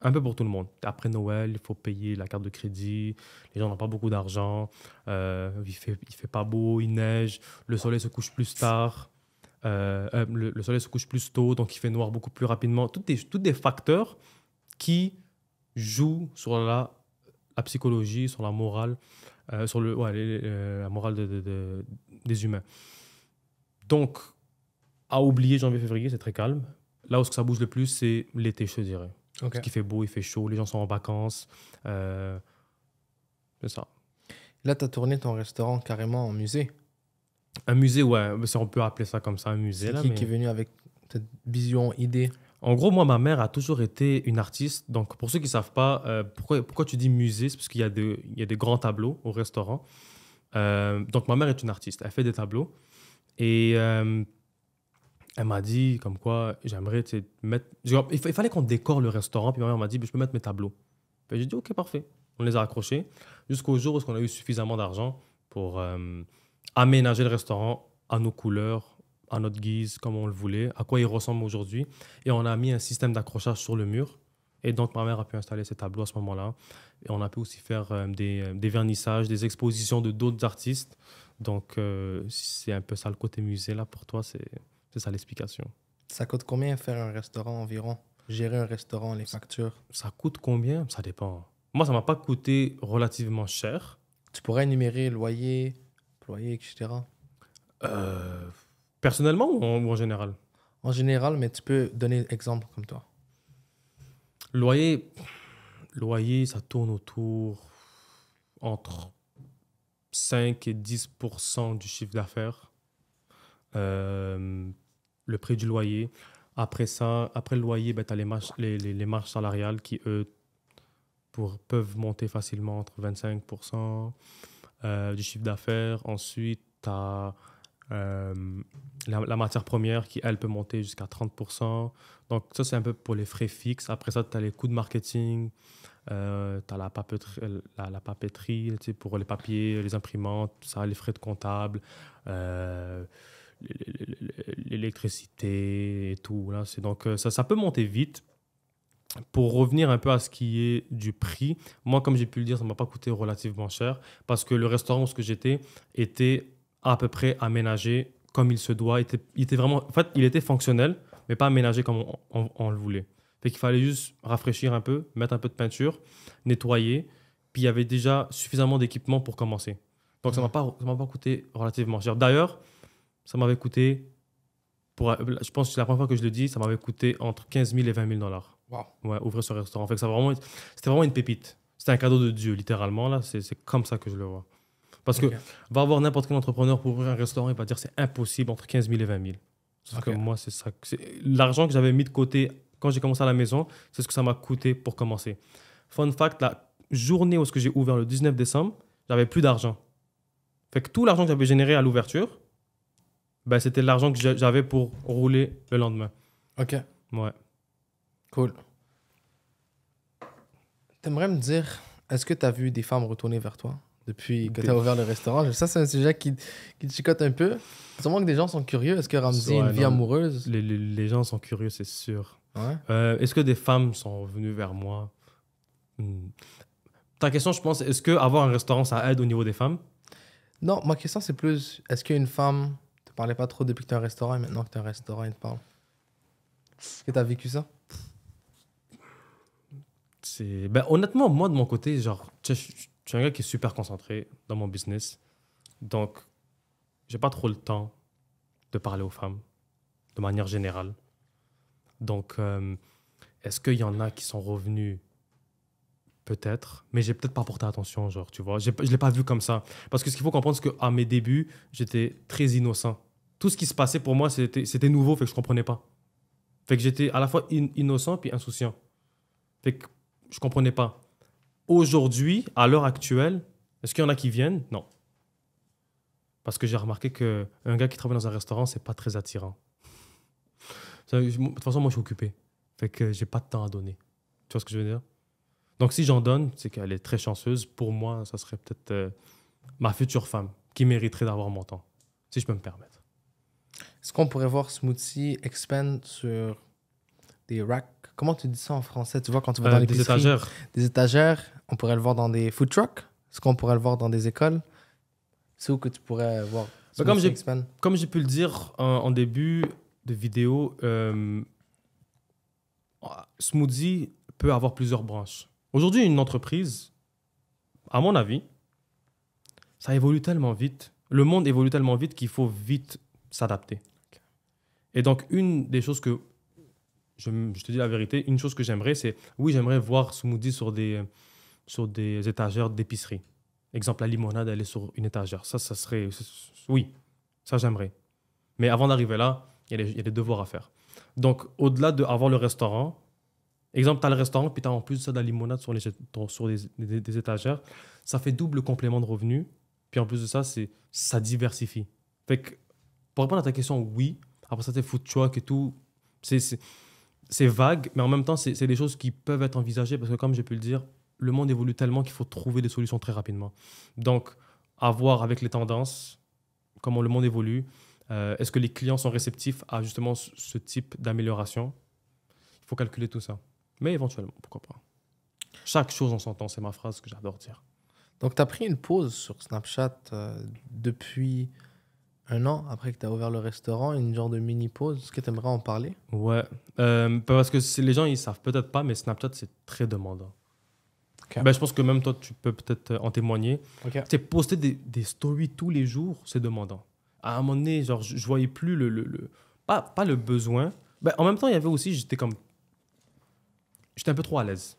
Un peu pour tout le monde. Après Noël, il faut payer la carte de crédit. Les gens n'ont pas beaucoup d'argent. Euh, il fait, fait pas beau, il neige. Le soleil se couche plus tard. Le, soleil se couche plus tôt, donc il fait noir beaucoup plus rapidement. Tous des facteurs qui joue sur la, psychologie, sur la morale, euh, sur le, euh, la morale de, des humains. Donc, à oublier janvier-février, c'est très calme. Là où ça bouge le plus, c'est l'été, je dirais. Parce qu'il fait beau, il fait chaud, les gens sont en vacances. Euh, c'est ça. Là, tu as tourné ton restaurant carrément en musée. Un musée, ouais, on peut appeler ça comme ça, un musée. C'est qui qui est venu avec cette vision, idée en gros, moi, ma mère a toujours été une artiste. Donc, pour ceux qui ne savent pas, euh, pourquoi, tu dis musée C'est parce qu'il y, a des grands tableaux au restaurant. Euh, donc, ma mère est une artiste. Elle fait des tableaux. Et euh, elle m'a dit, comme quoi, j'aimerais mettre. il, fallait qu'on décore le restaurant. Puis ma mère m'a dit, ben, je peux mettre mes tableaux. Ben, j'ai dit, OK, parfait. On les a accrochés jusqu'au jour où on a eu suffisamment d'argent pour aménager le restaurant à nos couleurs, à notre guise, comme on le voulait, à quoi il ressemble aujourd'hui. Et on a mis un système d'accrochage sur le mur. Et donc, ma mère a pu installer ces tableaux à ce moment-là. Et on a pu aussi faire euh, euh, des, vernissages, des expositions de d'autres artistes. Donc, euh, c'est un peu ça le côté musée, là, pour toi, c'est ça l'explication. Ça coûte combien faire un restaurant environ Gérer un restaurant, les factures Ça coûte combien Ça dépend. Moi, ça m'a pas coûté relativement cher. Tu pourrais énumérer loyer, loyer, etc. Euh Personnellement ou en, général En général, mais tu peux donner exemple comme toi. Loyer, loyer, ça tourne autour entre 5 et 10 du chiffre d'affaires. Euh, le prix du loyer. Après ça, après le loyer, ben, tu as les marges, les, les, salariales qui, eux, pour, peuvent monter facilement entre 25 euh, du chiffre d'affaires. Ensuite, tu as euh, la, matière première qui, elle, peut monter jusqu'à 30%. Donc, ça, c'est un peu pour les frais fixes. Après ça, tu as les coûts de marketing, euh, tu as la papeterie, la, papeterie pour les papiers, les imprimantes, ça, les frais de comptable, euh, l'électricité et tout. Là. Donc, ça, ça peut monter vite. Pour revenir un peu à ce qui est du prix, moi, comme j'ai pu le dire, ça ne m'a pas coûté relativement cher parce que le restaurant où j'étais était à peu près aménagé comme il se doit. Il était, vraiment, en fait, il était fonctionnel, mais pas aménagé comme on, le voulait. Fait qu'il fallait juste rafraîchir un peu, mettre un peu de peinture, nettoyer. Puis il y avait déjà suffisamment d'équipement pour commencer. Donc ça ne m'a pas, coûté relativement cher. D'ailleurs, ça m'avait coûté, pour, je pense que c'est la première fois que je le dis, ça m'avait coûté entre 15 000 et 20 000 dollars. Ouais, ouvrir ce restaurant. Fait ça vraiment, c'était vraiment une pépite. C'était un cadeau de Dieu, littéralement. Là, c'est comme ça que je le vois. Parce que va avoir n'importe quel entrepreneur pour ouvrir un restaurant, il va dire c'est impossible entre 15 000 et 20 000. Sauf que moi, c'est ça. L'argent que j'avais mis de côté quand j'ai commencé à la maison, c'est ce que ça m'a coûté pour commencer. Fun fact, la journée où j'ai ouvert le 19 décembre, j'avais plus d'argent. Fait que tout l'argent que j'avais généré à l'ouverture, ben, c'était l'argent que j'avais pour rouler le lendemain. OK. Ouais. Cool. T'aimerais me dire, est-ce que tu as vu des femmes retourner vers toi depuis que tu as ouvert le restaurant. Ça, c'est un sujet qui, qui te chicote un peu. Sûrement que des gens sont curieux. Est-ce que Ramzi a une vie amoureuse les, les, gens sont curieux, c'est sûr. Euh, est-ce que des femmes sont venues vers moi hmm. Ta question, je pense, est-ce que avoir un restaurant, ça aide au niveau des femmes Non, ma question, c'est plus est-ce qu'une femme te parlait pas trop depuis que tu as un restaurant et maintenant que tu as un restaurant, elle te parle Est-ce que tu as vécu ça ben, Honnêtement, moi, de mon côté, genre, je, je, je suis un gars qui est super concentré dans mon business. Donc, j'ai pas trop le temps de parler aux femmes de manière générale. Donc, euh, est-ce qu'il y en a qui sont revenus Peut-être, mais j'ai peut-être pas porté attention, genre, tu vois. Je l'ai pas vu comme ça. Parce que ce qu'il faut comprendre, c'est qu'à mes débuts, j'étais très innocent. Tout ce qui se passait pour moi, c'était nouveau, fait que je comprenais pas. Fait que j'étais à la fois innocent puis insouciant. Fait que je comprenais pas aujourd'hui, à l'heure actuelle, est-ce qu'il y en a qui viennent Non. Parce que j'ai remarqué qu'un gars qui travaille dans un restaurant, c'est pas très attirant. De toute façon, moi, je suis occupé. Fait que j'ai pas de temps à donner. Tu vois ce que je veux dire Donc, si j'en donne, c'est qu'elle est très chanceuse. Pour moi, ça serait peut-être euh, ma future femme qui mériterait d'avoir mon temps, si je peux me permettre. Est-ce qu'on pourrait voir Smoothie expand sur des racks. Comment tu dis ça en français Tu vois, quand tu vas euh, dans les Des étagères. Des étagères. On pourrait le voir dans des food trucks. Ce qu'on pourrait le voir dans des écoles. C'est où que tu pourrais voir bah, comme, j'ai, comme j'ai pu le dire en, début de vidéo, euh, Smoothie peut avoir plusieurs branches. Aujourd'hui, une entreprise, à mon avis, ça évolue tellement vite. Le monde évolue tellement vite qu'il faut vite s'adapter. Et donc, une des choses que je, te dis la vérité, une chose que j'aimerais, c'est oui, j'aimerais voir Smoothie sur des, sur des étagères d'épicerie. Exemple, la limonade, elle est sur une étagère. Ça, ça serait. Oui, ça, j'aimerais. Mais avant d'arriver là, il y, a y, a des devoirs à faire. Donc, au-delà d'avoir le restaurant, exemple, tu as le restaurant, puis tu as en plus ça de la limonade sur, les, sur des, étagères, ça fait double complément de revenus. Puis en plus de ça, ça diversifie. Fait que, pour répondre à ta question, oui. Après ça, es food truck et tout. C'est c'est vague, mais en même temps, c'est des choses qui peuvent être envisagées parce que, comme j'ai pu le dire, le monde évolue tellement qu'il faut trouver des solutions très rapidement. Donc, à voir avec les tendances, comment le monde évolue, euh, est-ce que les clients sont réceptifs à justement ce type d'amélioration Il faut calculer tout ça. Mais éventuellement, pourquoi pas. Chaque chose en son c'est ma phrase que j'adore dire. Donc, tu as pris une pause sur Snapchat euh, depuis un an après que tu as ouvert le restaurant, une genre de mini-pause. Est-ce que tu aimerais en parler Ouais. Euh, parce que les gens, ils savent peut-être pas, mais Snapchat, c'est très demandant. Ben, je pense que même toi, tu peux peut-être euh, en témoigner. Okay. T'es poster des, stories tous les jours, c'est demandant. À un moment donné, genre, je, voyais plus le. le, pas, le besoin. Ben, en même temps, il y avait aussi, j'étais comme. J'étais un peu trop à l'aise.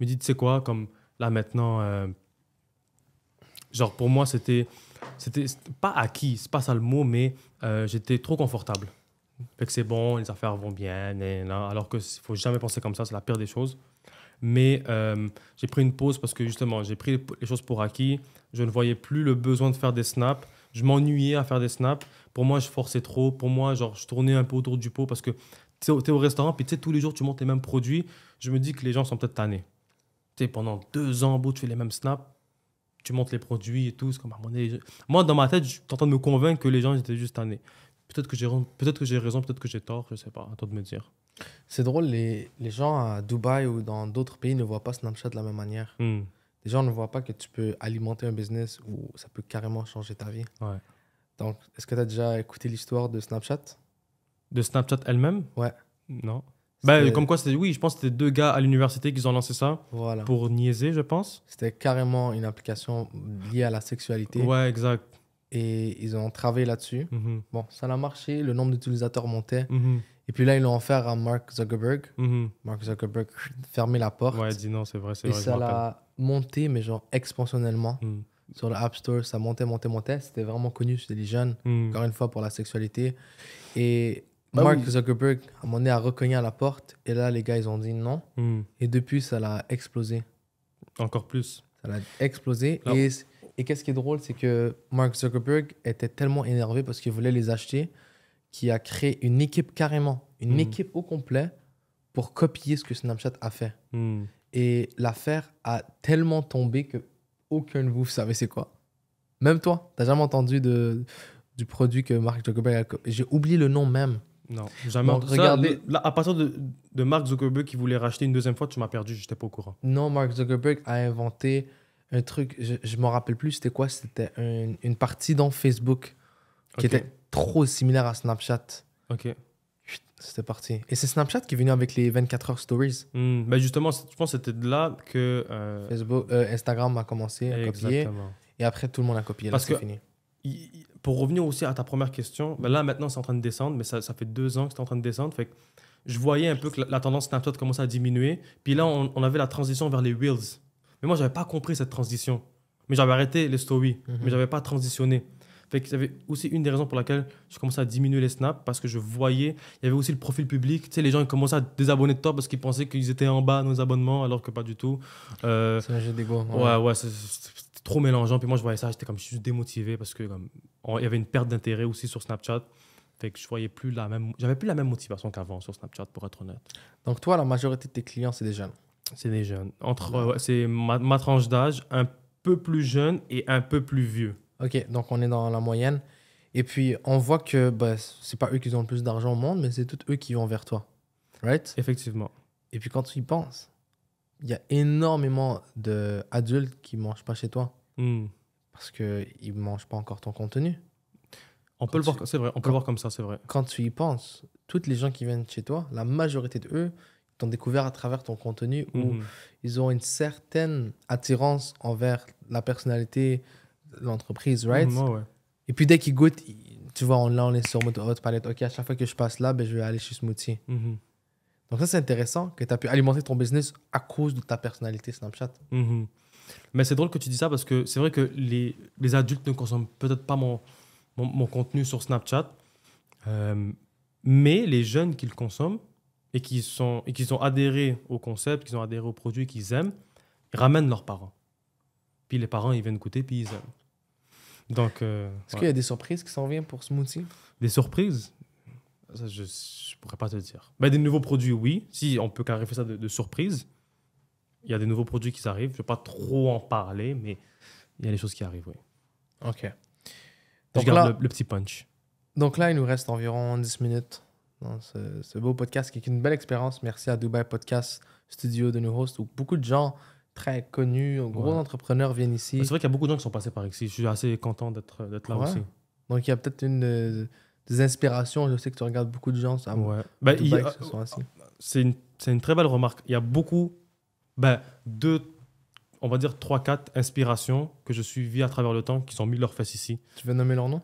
Je me dis, tu sais quoi, comme là maintenant. Euh, genre, pour moi, c'était c'était pas acquis, c'est pas ça le mot, mais euh, j'étais trop confortable. Fait que c'est bon, les affaires vont bien, et qu'il alors que faut jamais penser comme ça, c'est la pire des choses. Mais euh, j'ai pris une pause parce que justement, j'ai pris les choses pour acquis. Je ne voyais plus le besoin de faire des snaps. Je m'ennuyais à faire des snaps. Pour moi, je forçais trop. Pour moi, genre, je tournais un peu autour du pot parce que tu es au restaurant, puis tu sais, tous les jours, tu montes les mêmes produits. Je me dis que les gens sont peut-être tannés. Tu pendant deux ans, beau, tu fais les mêmes snaps tu montes les produits et tout. comme, mon Moi, dans ma tête, je suis en train de me convaincre que les gens étaient juste tannés. Peut-être que j'ai peut que raison, peut-être que j'ai tort, je ne sais pas, à de me dire. C'est drôle, les, gens à Dubaï ou dans d'autres pays ne voient pas Snapchat de la même manière. Hmm. Les gens ne voient pas que tu peux alimenter un business où ça peut carrément changer ta vie. Ouais. Donc, est-ce que tu as déjà écouté l'histoire de Snapchat De Snapchat elle-même Ouais. Non. Bah, comme quoi, c'était, oui, je pense que c'était deux gars à l'université qui ont lancé ça voilà. pour niaiser, je pense. C'était carrément une application liée à la sexualité. Ouais, exact. Et ils ont travaillé là-dessus. Mhm. Bon, ça a marché, le nombre d'utilisateurs montait. Mhm. Et puis là, ils l'ont offert à Mark Zuckerberg. Mhm. Mark Zuckerberg fermé la porte. Ouais, dit non, c'est vrai, c'est vrai. Et ça l'a monté, mais genre expansionnellement. Sur l'App Store, ça montait, montait, montait. C'était vraiment connu chez les jeunes, encore une fois, pour la sexualité. Et bah Mark Zuckerberg, à un moment donné, a reconnu à la porte. Et là, les gars, ils ont dit non. Hmm. Et depuis, ça l'a explosé. Encore plus. Ça l'a explosé. Et, et qu'est-ce qui est drôle, c'est que Mark Zuckerberg était tellement énervé parce qu'il voulait les acheter qu'il a créé une équipe carrément, une hmm. équipe au complet pour copier ce que Snapchat a fait. Hmm. Et l'affaire a tellement tombé que aucun de vous savait c'est quoi. Même toi, t'as jamais entendu de, du produit que Mark Zuckerberg a. J'ai oublié le nom même. Non, jamais. Donc, regardez... à partir de, de, Mark Zuckerberg qui voulait racheter une deuxième fois, tu m'as perdu, j'étais pas au courant. Non, Mark Zuckerberg a inventé un truc, je, ne m'en rappelle plus, c'était quoi C'était une partie dans Facebook qui était trop similaire à Snapchat. Ok. C'était parti. Et c'est Snapchat qui est venu avec les 24 heures stories. Mmh, justement, je pense que c'était de là que. Euh, Facebook, euh, Instagram a commencé à Exactement. copier. Et après, tout le monde a copié. Parce que fini pour revenir aussi à ta première question, ben là maintenant c'est en train de descendre, mais ça, ça fait deux ans que c'est en train de descendre. Fait que je voyais un peu que la, tendance Snapchat commençait à diminuer. Puis là, on, avait la transition vers les wheels. Mais moi, j'avais pas compris cette transition. Mais j'avais arrêté les stories, mhm. mais j'avais pas transitionné. Fait que c'était aussi une des raisons pour laquelle je commençais à diminuer les snaps parce que je voyais, il y avait aussi le profil public. Tu sais, les gens commençaient à désabonner de toi parce qu'ils pensaient qu'ils étaient en bas nos abonnements alors que pas du tout. Euh, c'est un jeu Ouais, ouais, ouais trop mélangeant. Puis moi, je voyais ça, j'étais comme je suis démotivé parce que comme il y avait une perte d'intérêt aussi sur Snapchat. Fait que je voyais plus la même, j'avais plus la même motivation qu'avant sur Snapchat, pour être honnête. Donc toi, la majorité de tes clients, c'est des jeunes. C'est des jeunes. Entre, c'est ma, tranche d'âge, un peu plus jeune et un peu plus vieux. Ok, donc on est dans la moyenne. Et puis on voit que bah, c'est pas eux qui ont le plus d'argent au monde, mais c'est tous eux qui vont vers toi, right Effectivement. Et puis quand tu y penses, il y a énormément d'adultes qui ne mangent pas chez toi hmm. parce qu'ils ne mangent pas encore ton contenu. On peut le voir, c'est on voir comme ça, c'est vrai. Quand tu y penses, toutes les gens qui viennent chez toi, la majorité d'eux t'ont découvert à travers ton contenu ou où hmm. ils ont une certaine attirance envers la personnalité l'entreprise, right? Hmm, Et puis dès qu'ils goûtent, tu vois, on, là, on est sur votre oh, palette. Ok, à chaque fois que je passe là, ben, je vais aller chez ce -hmm. Donc ça, c'est intéressant que tu as pu alimenter ton business à cause de ta personnalité Snapchat. Mhm. Mais c'est drôle que tu dis ça parce que c'est vrai que les, les adultes ne consomment peut-être pas mon, mon, contenu sur Snapchat, euh, mais les jeunes qui le consomment et qui, sont, et qui sont adhérés au concept, qui ont adhéré au produit, qu'ils aiment, ramènent leurs parents. Puis les parents, ils viennent goûter, puis ils aiment. Donc, euh, Est-ce qu'il y a des surprises qui s'en viennent pour ce Smoothie Des surprises je ne pourrais pas te le dire. Mais des nouveaux produits, oui. Si on peut clarifier ça de, surprise, il y a des nouveaux produits qui arrivent. Je ne vais pas trop en parler, mais il y a des choses qui arrivent, oui. OK. Donc garde le, petit punch. Donc là, il nous reste environ 10 minutes dans ce, beau podcast qui est une belle expérience. Merci à Dubai Podcast Studio de New Host où beaucoup de gens très connus, gros entrepreneurs viennent ici. C'est vrai qu'il y a beaucoup de gens qui sont passés par ici. Je suis assez content d'être là aussi. Donc il y a peut-être une des inspirations. Je sais que tu regardes beaucoup de gens ça, ouais. bah, C'est une, très belle remarque. Il y a beaucoup, ben, deux, on va dire trois, quatre inspirations que je suis vu à travers le temps qui sont mis leur face ici. Tu veux nommer leur nom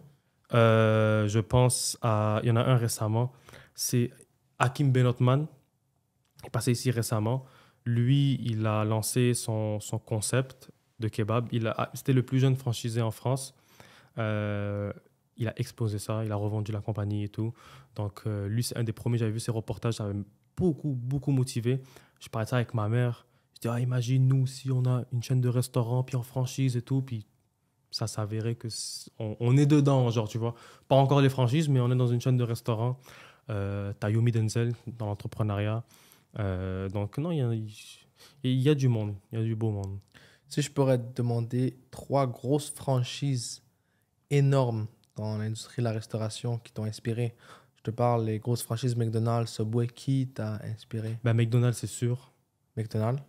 euh, Je pense à. Il y en a un récemment. C'est Hakim Benotman. Il est passé ici récemment. Lui, il a lancé son, son concept de kebab. C'était le plus jeune franchisé en France. Euh, il a exposé ça, il a revendu la compagnie et tout. Donc, euh, lui, c'est un des premiers, j'avais vu ses reportages, ça m'a beaucoup, beaucoup motivé. Je parlais ça avec ma mère. Je dis, ah, imagine, nous, si on a une chaîne de restaurants, puis en franchise et tout, puis ça s'avérait que est... On, est dedans, genre, tu vois. Pas encore les franchises, mais on est dans une chaîne de restaurants. Euh, Denzel dans l'entrepreneuriat. Euh, donc, non, il y a, y a, du monde, il y a du beau monde. Si je pourrais te demander trois grosses franchises énormes dans l'industrie de la restauration qui t'ont inspiré Je te parle les grosses franchises McDonald's, Subway, qui t'a inspiré Ben McDonald's, c'est sûr. McDonald's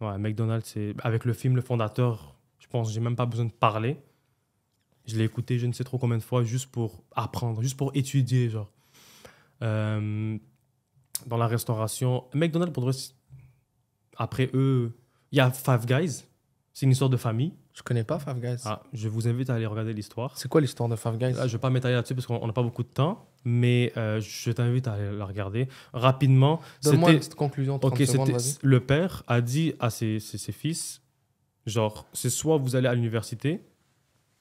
Ouais, McDonald's, c'est... avec le film Le Fondateur, je pense j'ai même pas besoin de parler. Je l'ai écouté je ne sais trop combien de fois juste pour apprendre, juste pour étudier. genre. Euh, dans la restauration, McDonald's, pour après eux, il y a Five Guys. C'est une histoire de famille. Je connais pas Five Guys. Ah, je vous invite à aller regarder l'histoire. C'est quoi l'histoire de Five Guys ah, Je ne vais pas m'étaler là-dessus parce qu'on n'a pas beaucoup de temps, mais euh, je t'invite à aller la regarder. Rapidement, Donne-moi une petite conclusion. 30 le père a dit à ses, fils genre, c'est soit vous allez à l'université,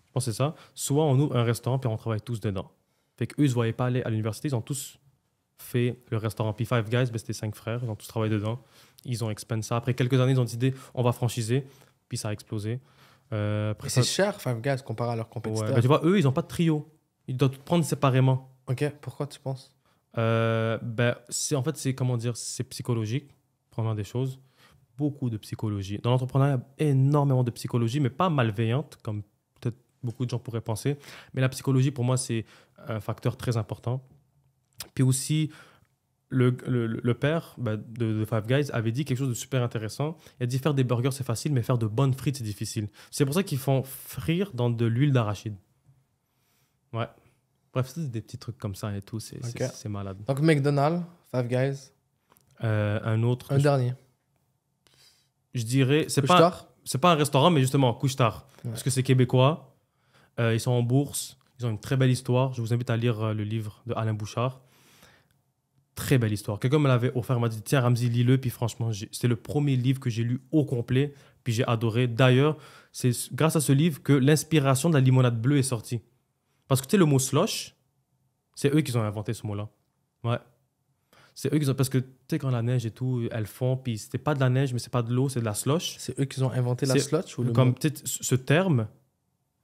je pense c'est ça, soit on ouvre un restaurant puis on travaille tous dedans. Fait eux ils ne voyaient pas aller à l'université, ils ont tous fait le restaurant. Puis Five Guys, ben, c'était cinq frères, ils ont tous travaillé dedans. Ils ont expand ça. Après quelques années, ils ont décidé, on va franchiser, puis ça a explosé. Euh, c'est cher, Five Guys, comparé à leurs compétiteurs. Bah, tu vois, eux, ils n'ont pas de trio. Ils doivent prendre séparément. Ok, pourquoi tu penses euh, ben, c'est en fait, c'est comment dire, c'est psychologique, première des choses. Beaucoup de psychologie. Dans l'entrepreneuriat, il y a énormément de psychologie, mais pas malveillante, comme peut-être beaucoup de gens pourraient penser. Mais la psychologie, pour moi, c'est un facteur très important. Puis aussi, le, père bah, de, Five Guys avait dit quelque chose de super intéressant. Il a dit faire des burgers c'est facile, mais faire de bonnes frites c'est difficile. C'est pour ça qu'ils font frire dans de l'huile d'arachide. Ouais. Bref, c'est des petits trucs comme ça et tout, c'est malade. Donc McDonald's, Five Guys. Euh, un autre. Un dernier. Je dirais, c'est pas, c'est pas un restaurant, mais justement Couche-Tard, parce que c'est québécois. Euh, ils sont en bourse, ils ont une très belle histoire. Je vous invite à lire euh, le livre de Alain Bouchard. Très belle histoire. Quelqu'un me l'avait offert, m'a dit Tiens, Ramzi, lis-le. Puis franchement, c'est le premier livre que j'ai lu au complet. Puis j'ai adoré. D'ailleurs, c'est grâce à ce livre que l'inspiration de la limonade bleue est sortie. Parce que tu sais, le mot slosh, c'est eux qui ont inventé ce mot-là. Ouais. C'est eux qui ont. Parce que tu sais, quand la neige et tout, elles font, puis c'était pas de la neige, mais c'est pas de l'eau, c'est de la slosh. C'est eux qui ont inventé la slosh ou le Comme ce terme,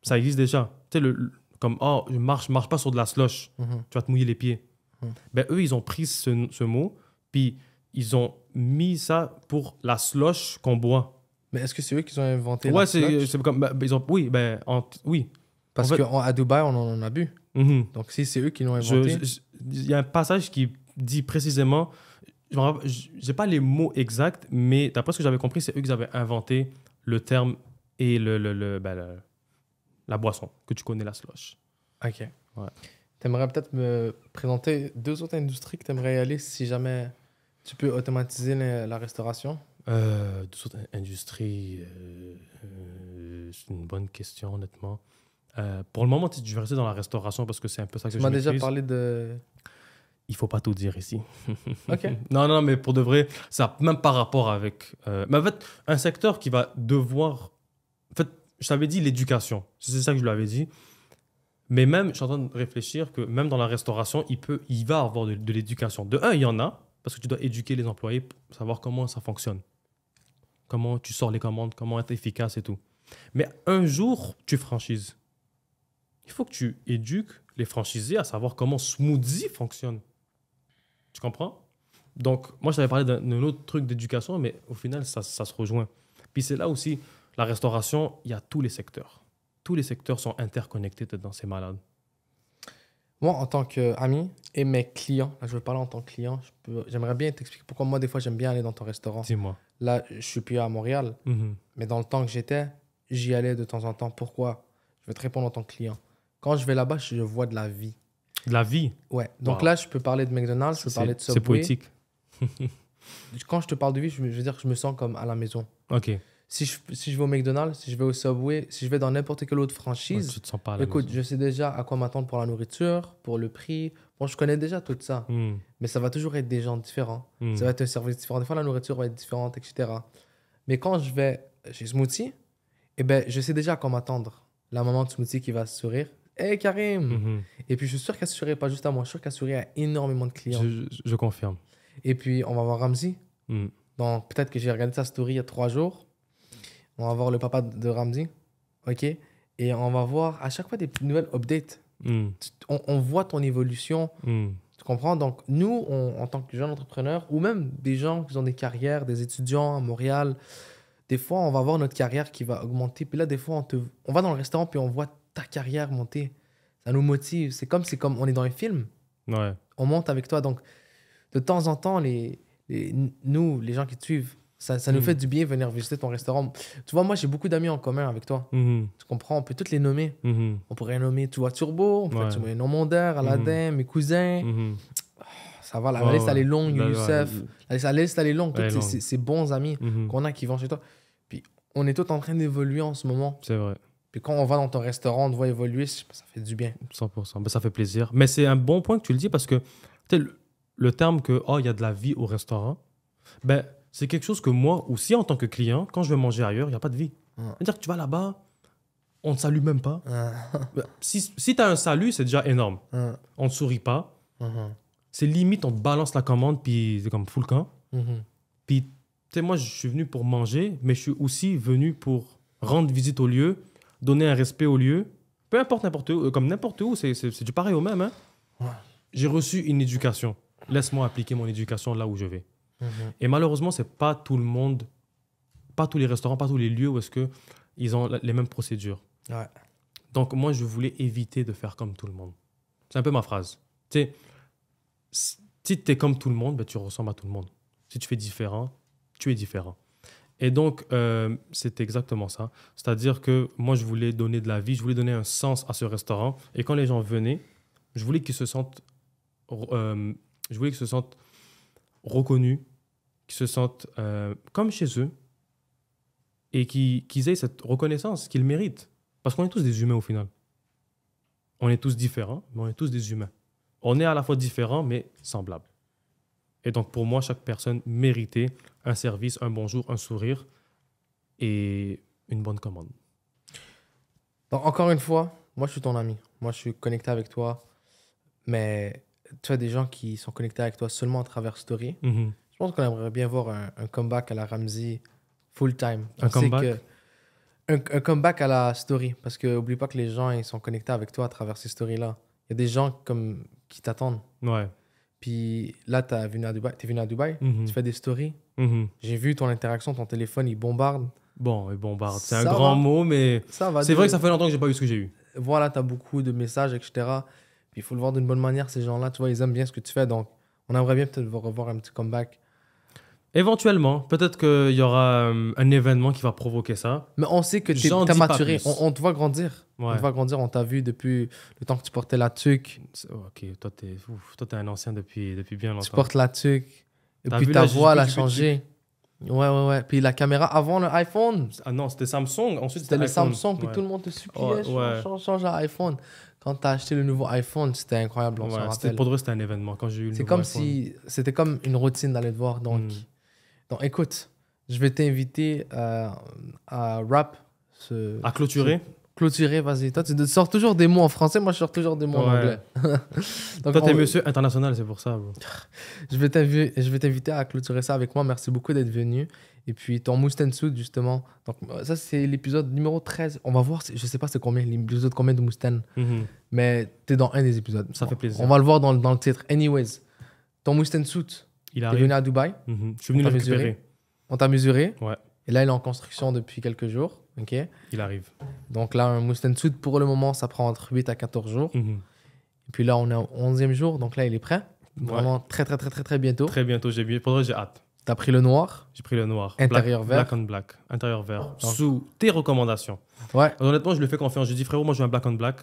ça existe déjà. Tu sais, le, comme, oh, je marche, marche pas sur de la slosh. Mm-hmm. Tu vas te mouiller les pieds. Mm. Ben, eux, ils ont pris ce, mot, puis ils ont mis ça pour la sloche qu'on boit. Mais est-ce que c'est eux qui ont inventé ouais, la c'est comme. Ben, ils ont, oui, ben, oui. Parce que à qu'à Dubaï, on en a bu. Mhm. Donc si c'est eux qui l'ont inventé. Il y a un passage qui dit précisément, je n'ai j'ai pas les mots exacts, mais d'après ce que j'avais compris, c'est eux qui avaient inventé le terme et le, le- ben, la boisson que tu connais, la sloche. Ok. Ouais aimerais peut-être me présenter deux autres industries que t'aimerais y aller si jamais tu peux automatiser la, restauration euh, Deux autres industries, euh, euh, c'est une bonne question, honnêtement. pour le moment, tu vais rester dans la restauration parce que c'est un peu ça que je je Tu m'as déjà parlé de il faut pas tout dire ici. OK. non, non, mais pour de vrai, ça même pas rapport avec. mais en fait, un secteur qui va devoir. En fait, je t'avais dit l'éducation. C'est ça que je lui avais dit. Mais même, j'entends de réfléchir que même dans la restauration, il, peut, il va avoir de, l'éducation. De un, il y en a, parce que tu dois éduquer les employés pour savoir comment ça fonctionne. Comment tu sors les commandes, comment être efficace et tout. Mais un jour, tu franchises. Il faut que tu éduques les franchisés à savoir comment Smoothie fonctionne. Tu comprends? Donc, moi, je parlé d'un autre truc d'éducation, mais au final, ça, ça se rejoint. Puis c'est là aussi, la restauration, il y a tous les secteurs tous les secteurs sont interconnectés dans ces malades. Moi, en tant qu'ami et mes clients, là, je veux parler en tant que client, j'aimerais bien t'expliquer pourquoi moi, des fois, j'aime bien aller dans ton restaurant. Dis-moi. Là, je suis plus à Montréal, mhm. mais dans le temps que j'étais, j'y allais de temps en temps. Pourquoi Je vais te répondre en tant que client. Quand je vais là-bas, je vois de la vie. De la vie Ouais. Donc là, je peux parler de McDonald's, je peux parler de Subway. C'est poétique. Quand je te parle de vie, je veux dire que je me sens comme à la maison. Ok si je, si je vais au McDonald's, si je vais au Subway, si je vais dans n'importe quelle autre franchise, écoute, je sais déjà à quoi m'attendre pour la nourriture, pour le prix. Bon, je connais déjà tout ça, hmm. mais ça va toujours être des gens différents. Hmm. Ça va être un service différent. Des fois, la nourriture va être différente, etc. Mais quand je vais chez Smoothie, et eh ben, je sais déjà à quoi m'attendre. La maman de Smoothie qui va sourire. Hé hey, Karim mhm. Et puis je suis sûr qu'elle sourirait pas juste à moi, je suis sûr qu'elle sourirait à énormément de clients. Je, confirme. Et puis on va voir Ramsey. Hmm. Peut-être que j'ai regardé sa story il y a trois jours on va voir le papa de Ramsey, ok Et on va voir à chaque fois des nouvelles updates. Hmm. On, voit ton évolution. Hmm. Tu comprends Donc, nous, en tant que jeunes entrepreneurs, ou même des gens qui ont des carrières, des étudiants à Montréal, des fois, on va voir notre carrière qui va augmenter. Puis là, des fois, on, va dans le restaurant, puis on voit ta carrière monter. Ça nous motive. C'est comme, c'est comme on est dans un film. Ouais. On monte avec toi. Donc, de temps en temps, nous, les gens qui te suivent, ça, nous mm. fait du bien venir visiter ton restaurant. Tu vois, moi, j'ai beaucoup d'amis en commun avec toi. Mm-hmm. Tu comprends? On peut toutes les nommer. Mm-hmm. On pourrait nommer, tu vois, Turbo, on pourrait nommer mm-hmm. Aladdin, mes cousins. Ah, ça va, la, liste, elle est longue, Youssef. La, liste, elle est longue. Tous ces, bons amis qu'on a qui vont chez toi. Puis, on est tous en train d'évoluer en ce moment. C'est vrai. Puis quand on va dans ton restaurant, on te voit évoluer, ça fait du bien. 100%. Ben, ça fait plaisir. Mais c'est un bon point que tu le dis parce que le, le terme que, oh, il y a de la vie au restaurant, ben, c'est quelque chose que moi aussi, en tant que client, quand je vais manger ailleurs, il n'y a pas de vie. C'est-à-dire que tu vas là-bas, on ne salue même pas. si, tu as un salut, c'est déjà énorme. On ne sourit pas. Uh-huh. C'est limite, on te balance la commande, puis c'est comme full camp. Uh-huh. Puis, tu sais, moi, je suis venu pour manger, mais je suis aussi venu pour rendre visite au lieu, donner un respect au lieu. Peu importe n'importe où, euh, comme n'importe où, c'est du pareil au même. Hein. J'ai reçu une éducation. Laisse-moi appliquer mon éducation là où je vais. Mhm. Et malheureusement, c'est pas tout le monde, pas tous les restaurants, pas tous les lieux où est-ce que ils ont les mêmes procédures. Donc moi, je voulais éviter de faire comme tout le monde. C'est un peu ma phrase. Tu sais, si tu es comme tout le monde, ben, tu ressembles à tout le monde. Si tu fais différent, tu es différent. Et donc, euh, c'est exactement ça. C'est-à-dire que moi, je voulais donner de la vie, je voulais donner un sens à ce restaurant. Et quand les gens venaient, je voulais qu'ils se sentent, euh, je voulais qu'ils se sentent reconnus, se sentent euh, comme chez eux et qui, qu'ils aient cette reconnaissance qu'ils méritent. Parce qu'on est tous des humains au final. On est tous différents, mais on est tous des humains. On est à la fois différents, mais semblables. Et donc pour moi, chaque personne méritait un service, un bonjour, un sourire et une bonne commande. encore une fois, moi je suis ton ami. Moi je suis connecté avec toi. Mais tu as des gens qui sont connectés avec toi seulement à travers Story. Mm-hmm pense qu'on aimerait bien voir un, comeback à la Ramsey full-time. Un comeback un, comeback à la story. Parce que oublie pas que les gens ils sont connectés avec toi à travers ces stories-là. Il y a des gens comme, qui t'attendent. Ouais. Puis là, tu es venu à Dubaï, mhm. tu fais des stories. Mhm. J'ai vu ton interaction, ton téléphone, il bombarde. Bon, il bombarde. C'est un grand mot, mais c'est vrai que ça fait longtemps que j'ai pas eu ce que j'ai eu. Voilà, tu as beaucoup de messages, etc. Puis il faut le voir d'une bonne manière, ces gens-là, tu vois, ils aiment bien ce que tu fais. Donc, on aimerait bien peut-être revoir un petit comeback Éventuellement, peut-être qu'il y aura euh, un événement qui va provoquer ça. Mais on sait que tu as maturé, on, te voit grandir. On te voit grandir, on t'a vu depuis le temps que tu portais la tuque. Oh, ok, toi t'es, un ancien depuis, depuis bien longtemps. Tu portes la tuque, et puis ta voix, elle a changé. Ouais, ouais, ouais. Puis la caméra avant le iPhone. Ah non, c'était Samsung. Ensuite, c'était, le Samsung. Puis tout le monde te suppliait, oh, change, à iPhone. Quand t'as acheté le nouveau iPhone, c'était incroyable. On rappelle. Pour vrai, c'était un événement. Quand j'ai eu le C'est comme si. C'était comme une routine d'aller te voir. Donc, hmm. Donc écoute, je vais t'inviter euh, à, rap. Ce, à clôturer Clôturer, vas-y. Toi, tu sors toujours des mots en français, moi, je sors toujours des mots en anglais. Donc, Toi, t'es monsieur international, c'est pour ça. je vais t'inviter à clôturer ça avec moi. Merci beaucoup d'être venu. Et puis, ton Mustang-Suit, justement. Donc, euh, ça, c'est l'épisode numéro 13. On va voir, je sais pas c'est combien, l'épisode combien de Mustang. mais mhm. tu Mais t'es dans un des épisodes. Ça fait plaisir. On va le voir dans, dans le titre. Anyways, ton Mustang-Suit il est venu à Dubaï. Mhm. Je On t'a mesuré. Ouais. Et là, il est en construction depuis quelques jours. ok Il arrive. Donc là, un Mustang Suit, pour le moment, ça prend entre 8 à 14 jours. Mhm. Et puis là, on est au 11e jour. Donc là, il est prêt. Vraiment très, très, très, très, très bientôt. Très bientôt. J'ai j'ai hâte. T'as pris le noir. J'ai pris le noir. Intérieur vert. Black on black. Intérieur vert. Sous tes recommandations. Ouais. honnêtement, je le fais confiance. Je dis, frérot, moi, je veux un black on black.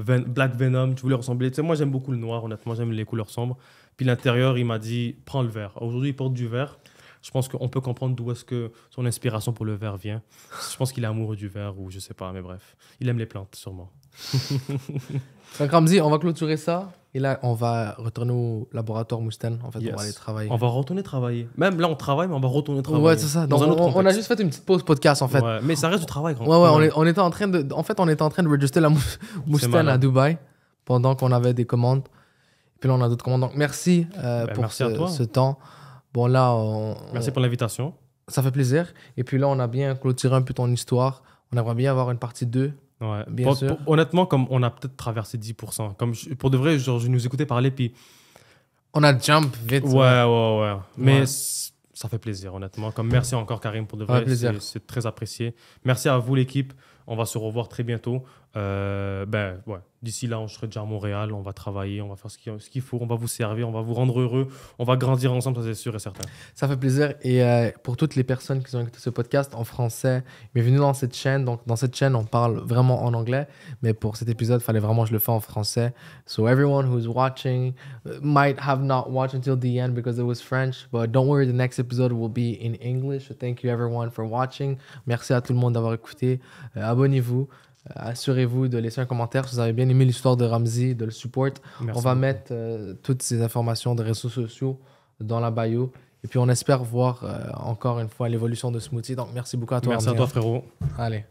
Black Venom, tu voulais ressembler. Tu sais, moi, j'aime beaucoup le noir, honnêtement, j'aime les couleurs sombres. Puis l'intérieur, il m'a dit prends le vert. Aujourd'hui, il porte du vert. Je pense qu'on peut comprendre d'où est-ce que son inspiration pour le vert vient. Je pense qu'il est amoureux du vert ou je sais pas, mais bref. Il aime les plantes, sûrement. Donc, Ramzi, on va clôturer ça. Et là, on va retourner au laboratoire Moustan. En fait, on va aller travailler. On va retourner travailler. Même là, on travaille, mais on va retourner travailler. Ouais, c'est ça. on, a juste fait une petite pause podcast, en fait. mais ça reste du travail, quand Ouais, ouais. On, était en train de, en fait, on était en train de register la Moustan à Dubaï pendant qu'on avait des commandes. et Puis là, on a d'autres commandes. Donc, merci euh, ben, pour ce, temps. Bon, là. On, merci pour l'invitation. Ça fait plaisir. Et puis là, on a bien clôturé un peu ton histoire. On aimerait bien avoir une partie 2 honnêtement, comme on a peut-être traversé 10%. Comme pour de vrai, genre, je nous écoutais parler, puis. On a jump vite. Ouais, ouais, ouais. Mais ça fait plaisir, honnêtement. Comme merci encore, Karim, pour de vrai. C'est très apprécié. Merci à vous, l'équipe. On va se revoir très bientôt. Euh, ben, ouais. D'ici là, on serait déjà à Montréal, on va travailler, on va faire ce qu'il faut, on va vous servir, on va vous rendre heureux, on va grandir ensemble, ça c'est sûr et certain. Ça fait plaisir. Et euh, pour toutes les personnes qui ont écouté ce podcast en français, bienvenue dans cette chaîne. Donc, dans cette chaîne, on parle vraiment en anglais, mais pour cet épisode, fallait vraiment que je le fasse en français. So, everyone who's watching uh, might have not watched until the end because it was French, but don't worry, the next episode will be in English. thank you everyone for watching. Merci à tout le monde d'avoir écouté. Euh, abonnez-vous. Euh, assurez-vous de laisser un commentaire si vous avez bien aimé l'histoire de Ramsey, de le support. on va mettre euh, toutes ces informations de réseaux sociaux dans la bio. Et puis on espère voir euh, encore une fois l'évolution de Smoothie. Donc merci beaucoup à toi. Merci à toi frérot. Allez.